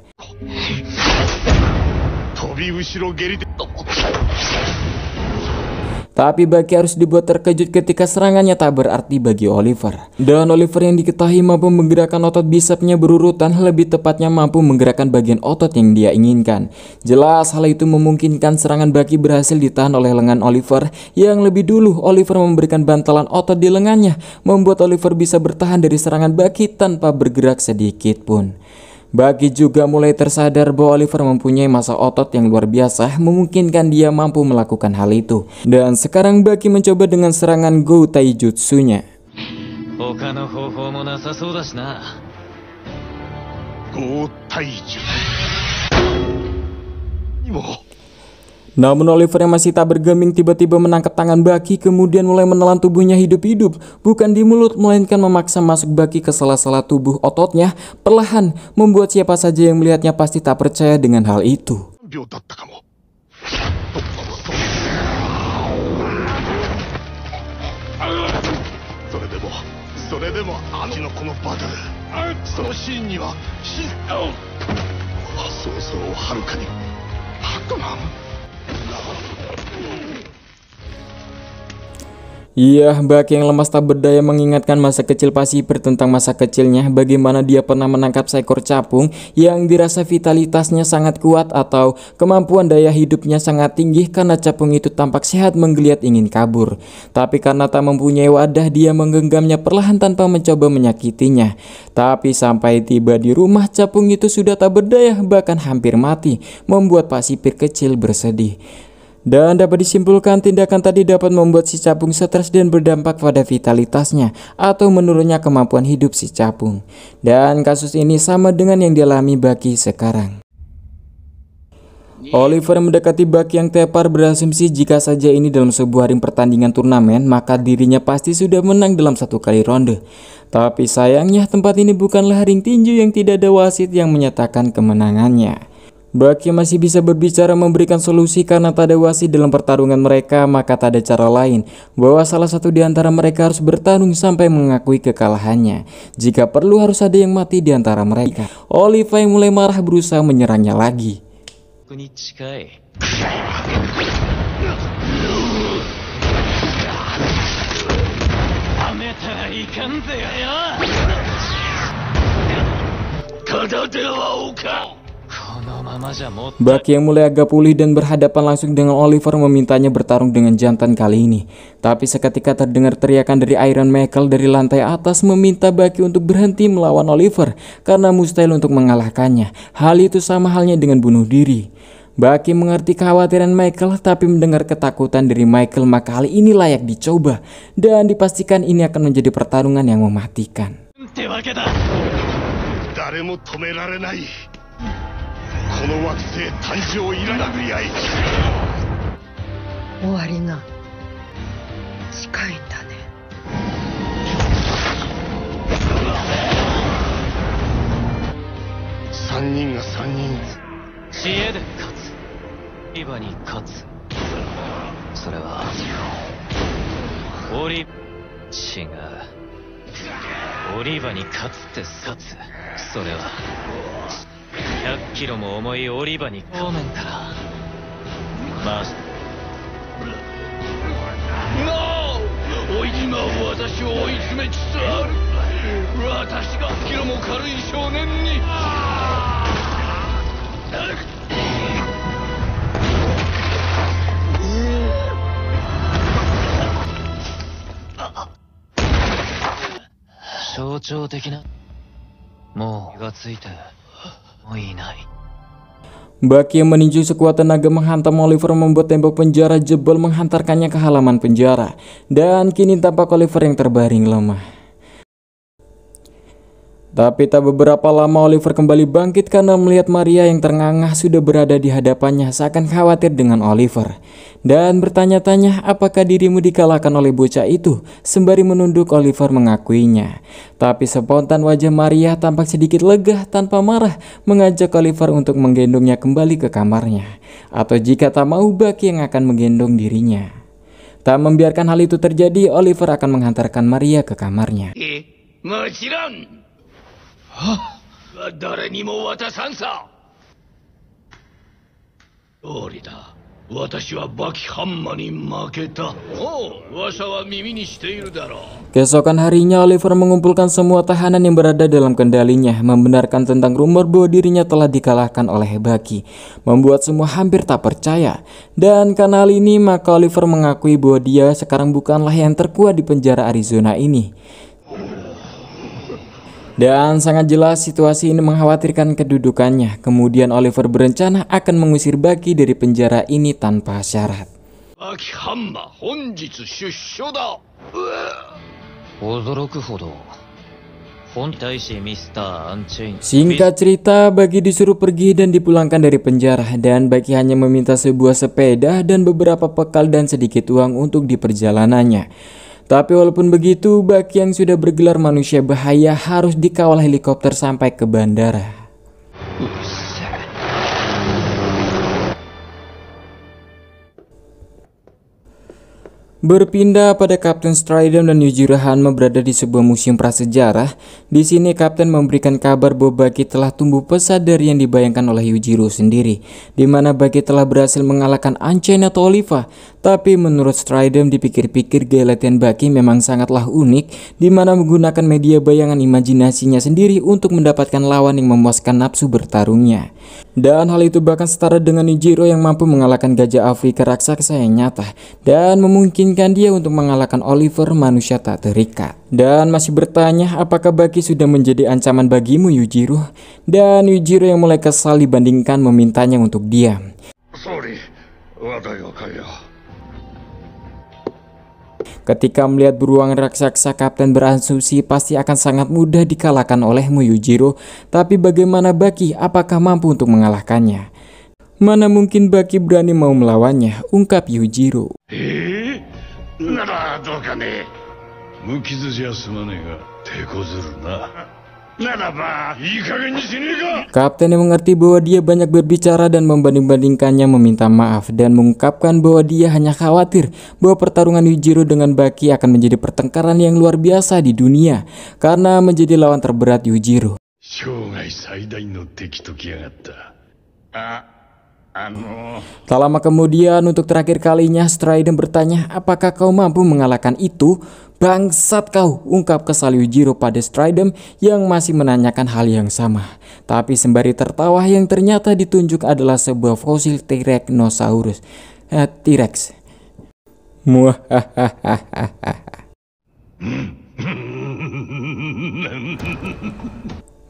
Tapi Bucky harus dibuat terkejut ketika serangannya tak berarti bagi Oliver. Dan Oliver yang diketahui mampu menggerakkan otot bisepnya berurutan lebih tepatnya mampu menggerakkan bagian otot yang dia inginkan. Jelas hal itu memungkinkan serangan baki berhasil ditahan oleh lengan Oliver yang lebih dulu Oliver memberikan bantalan otot di lengannya membuat Oliver bisa bertahan dari serangan baki tanpa bergerak sedikit pun. Baki juga mulai tersadar bahwa Oliver mempunyai masa otot yang luar biasa, memungkinkan dia mampu melakukan hal itu. Dan sekarang Baki mencoba dengan serangan Go Taijutsu-nya. Go namun Oliver yang masih tak bergeming tiba-tiba menangkap tangan Baki kemudian mulai menelan tubuhnya hidup-hidup. Bukan di mulut, melainkan memaksa masuk Baki ke salah-salah tubuh ototnya perlahan membuat siapa saja yang melihatnya pasti tak percaya dengan hal itu. Iya, Mbak yang lemas tak berdaya mengingatkan masa kecil pasti bertentang masa kecilnya, bagaimana dia pernah menangkap seekor capung yang dirasa vitalitasnya sangat kuat atau kemampuan daya hidupnya sangat tinggi karena capung itu tampak sehat menggeliat ingin kabur. Tapi karena tak mempunyai wadah, dia menggenggamnya perlahan tanpa mencoba menyakitinya. Tapi sampai tiba di rumah, capung itu sudah tak berdaya bahkan hampir mati, membuat Sipir kecil bersedih. Dan dapat disimpulkan tindakan tadi dapat membuat si capung stres dan berdampak pada vitalitasnya atau menurunnya kemampuan hidup si capung. Dan kasus ini sama dengan yang dialami Baki sekarang. Oliver mendekati Baki yang tepar berasumsi jika saja ini dalam sebuah ring pertandingan turnamen maka dirinya pasti sudah menang dalam satu kali ronde. Tapi sayangnya tempat ini bukanlah ring tinju yang tidak ada wasit yang menyatakan kemenangannya. Baki masih bisa berbicara memberikan solusi karena tak ada wasit dalam pertarungan mereka, maka tak ada cara lain bahwa salah satu di antara mereka harus bertarung sampai mengakui kekalahannya. Jika perlu harus ada yang mati di antara mereka. Oliva yang mulai marah berusaha menyerangnya lagi. Buck yang mulai agak pulih dan berhadapan langsung dengan Oliver memintanya bertarung dengan jantan kali ini. Tapi seketika terdengar teriakan dari Iron Michael dari lantai atas meminta Baki untuk berhenti melawan Oliver karena mustahil untuk mengalahkannya. Hal itu sama halnya dengan bunuh diri. Baki mengerti kekhawatiran Michael tapi mendengar ketakutan dari Michael maka kali ini layak dicoba dan dipastikan ini akan menjadi pertarungan yang mematikan. この惑星誕生以来殴り合い終わりな近いんだね3人が3人知恵で勝つリバに勝つそれはオリ違うオリバに勝つって勝つそれは100キロも重いオリバにごめんからマスなあおいじま私を追い詰めつつある私が100キロも軽い少年に象徴的なもう気がついて Baki yang meninju sekuat tenaga menghantam Oliver membuat tembok penjara jebol menghantarkannya ke halaman penjara. Dan kini tampak Oliver yang terbaring lemah. Tapi tak beberapa lama Oliver kembali bangkit karena melihat Maria yang terengah-engah sudah berada di hadapannya seakan khawatir dengan Oliver. Dan bertanya-tanya apakah dirimu dikalahkan oleh bocah itu sembari menunduk Oliver mengakuinya. Tapi spontan wajah Maria tampak sedikit lega tanpa marah mengajak Oliver untuk menggendongnya kembali ke kamarnya. Atau jika tak mau Baki yang akan menggendong dirinya. Tak membiarkan hal itu terjadi, Oliver akan menghantarkan Maria ke kamarnya. Eh, Keesokan harinya, Oliver mengumpulkan semua tahanan yang berada dalam kendalinya, membenarkan tentang rumor bahwa dirinya telah dikalahkan oleh Baki, membuat semua hampir tak percaya. Dan karena hal ini, maka Oliver mengakui bahwa dia sekarang bukanlah yang terkuat di penjara Arizona ini. Dan sangat jelas situasi ini mengkhawatirkan kedudukannya. Kemudian Oliver berencana akan mengusir Baki dari penjara ini tanpa syarat. Singkat cerita, Baki disuruh pergi dan dipulangkan dari penjara dan Baki hanya meminta sebuah sepeda dan beberapa pekal dan sedikit uang untuk di perjalanannya. Tapi walaupun begitu, yang sudah bergelar manusia bahaya harus dikawal helikopter sampai ke bandara. Berpindah pada Kapten Strider dan Yujiro Hanma berada di sebuah museum prasejarah. Di sini Kapten memberikan kabar bahwa Baki telah tumbuh pesat dari yang dibayangkan oleh Yujiro sendiri, di mana Baki telah berhasil mengalahkan atau Oliva. Tapi menurut Stridem dipikir-pikir gaya latihan Baki memang sangatlah unik di mana menggunakan media bayangan imajinasinya sendiri untuk mendapatkan lawan yang memuaskan nafsu bertarungnya. Dan hal itu bahkan setara dengan Nijiro yang mampu mengalahkan gajah Afrika raksasa yang nyata dan memungkinkan dia untuk mengalahkan Oliver manusia tak terikat. Dan masih bertanya apakah Baki sudah menjadi ancaman bagimu Yujiro? Dan Yujiro yang mulai kesal dibandingkan memintanya untuk diam. Sorry, kaya. Ketika melihat beruang raksasa kapten berasumsi pasti akan sangat mudah dikalahkan oleh Muyujiro, tapi bagaimana Baki apakah mampu untuk mengalahkannya? Mana mungkin Baki berani mau melawannya, ungkap Yujiro. Kapten yang mengerti bahwa dia banyak berbicara dan membanding-bandingkannya meminta maaf dan mengungkapkan bahwa dia hanya khawatir bahwa pertarungan Yujiro dengan Baki akan menjadi pertengkaran yang luar biasa di dunia karena menjadi lawan terberat Yujiro. Anu. Tak lama kemudian untuk terakhir kalinya Straiden bertanya apakah kau mampu mengalahkan itu? Bangsat kau, ungkap kesal Yujiro pada Straiden yang masih menanyakan hal yang sama. Tapi sembari tertawa yang ternyata ditunjuk adalah sebuah fosil t Eh, T-Rex. hahaha.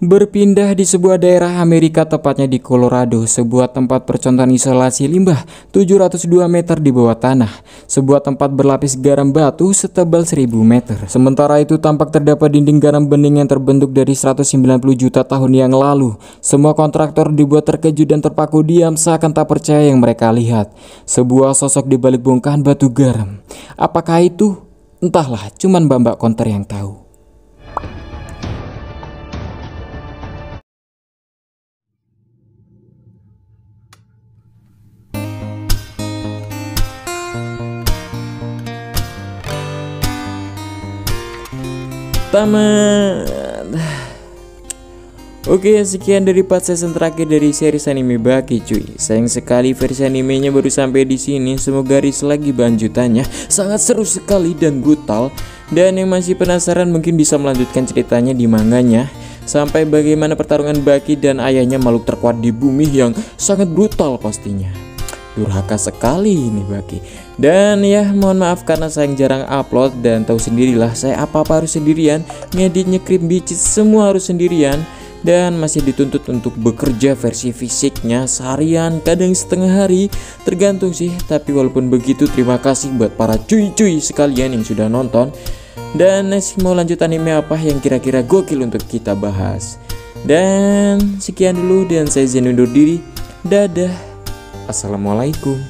Berpindah di sebuah daerah Amerika tepatnya di Colorado, sebuah tempat percontohan isolasi limbah 702 meter di bawah tanah, sebuah tempat berlapis garam batu setebal 1000 meter. Sementara itu tampak terdapat dinding garam bening yang terbentuk dari 190 juta tahun yang lalu. Semua kontraktor dibuat terkejut dan terpaku diam seakan tak percaya yang mereka lihat. Sebuah sosok di balik bongkahan batu garam. Apakah itu? Entahlah, cuman mbak Konter yang tahu. pertama Oke, sekian dari part season terakhir dari seri anime Baki cuy. Sayang sekali versi animenya baru sampai di sini. Semoga ris lagi lanjutannya. Sangat seru sekali dan brutal. Dan yang masih penasaran mungkin bisa melanjutkan ceritanya di manganya sampai bagaimana pertarungan Baki dan ayahnya makhluk terkuat di bumi yang sangat brutal pastinya durhaka sekali ini bagi dan ya mohon maaf karena saya jarang upload dan tahu sendirilah saya apa-apa harus sendirian ngedit nyekrim bicit semua harus sendirian dan masih dituntut untuk bekerja versi fisiknya seharian kadang setengah hari tergantung sih tapi walaupun begitu terima kasih buat para cuy-cuy sekalian yang sudah nonton dan next mau lanjut anime apa yang kira-kira gokil untuk kita bahas dan sekian dulu dan saya izin undur diri dadah Assalamualaikum.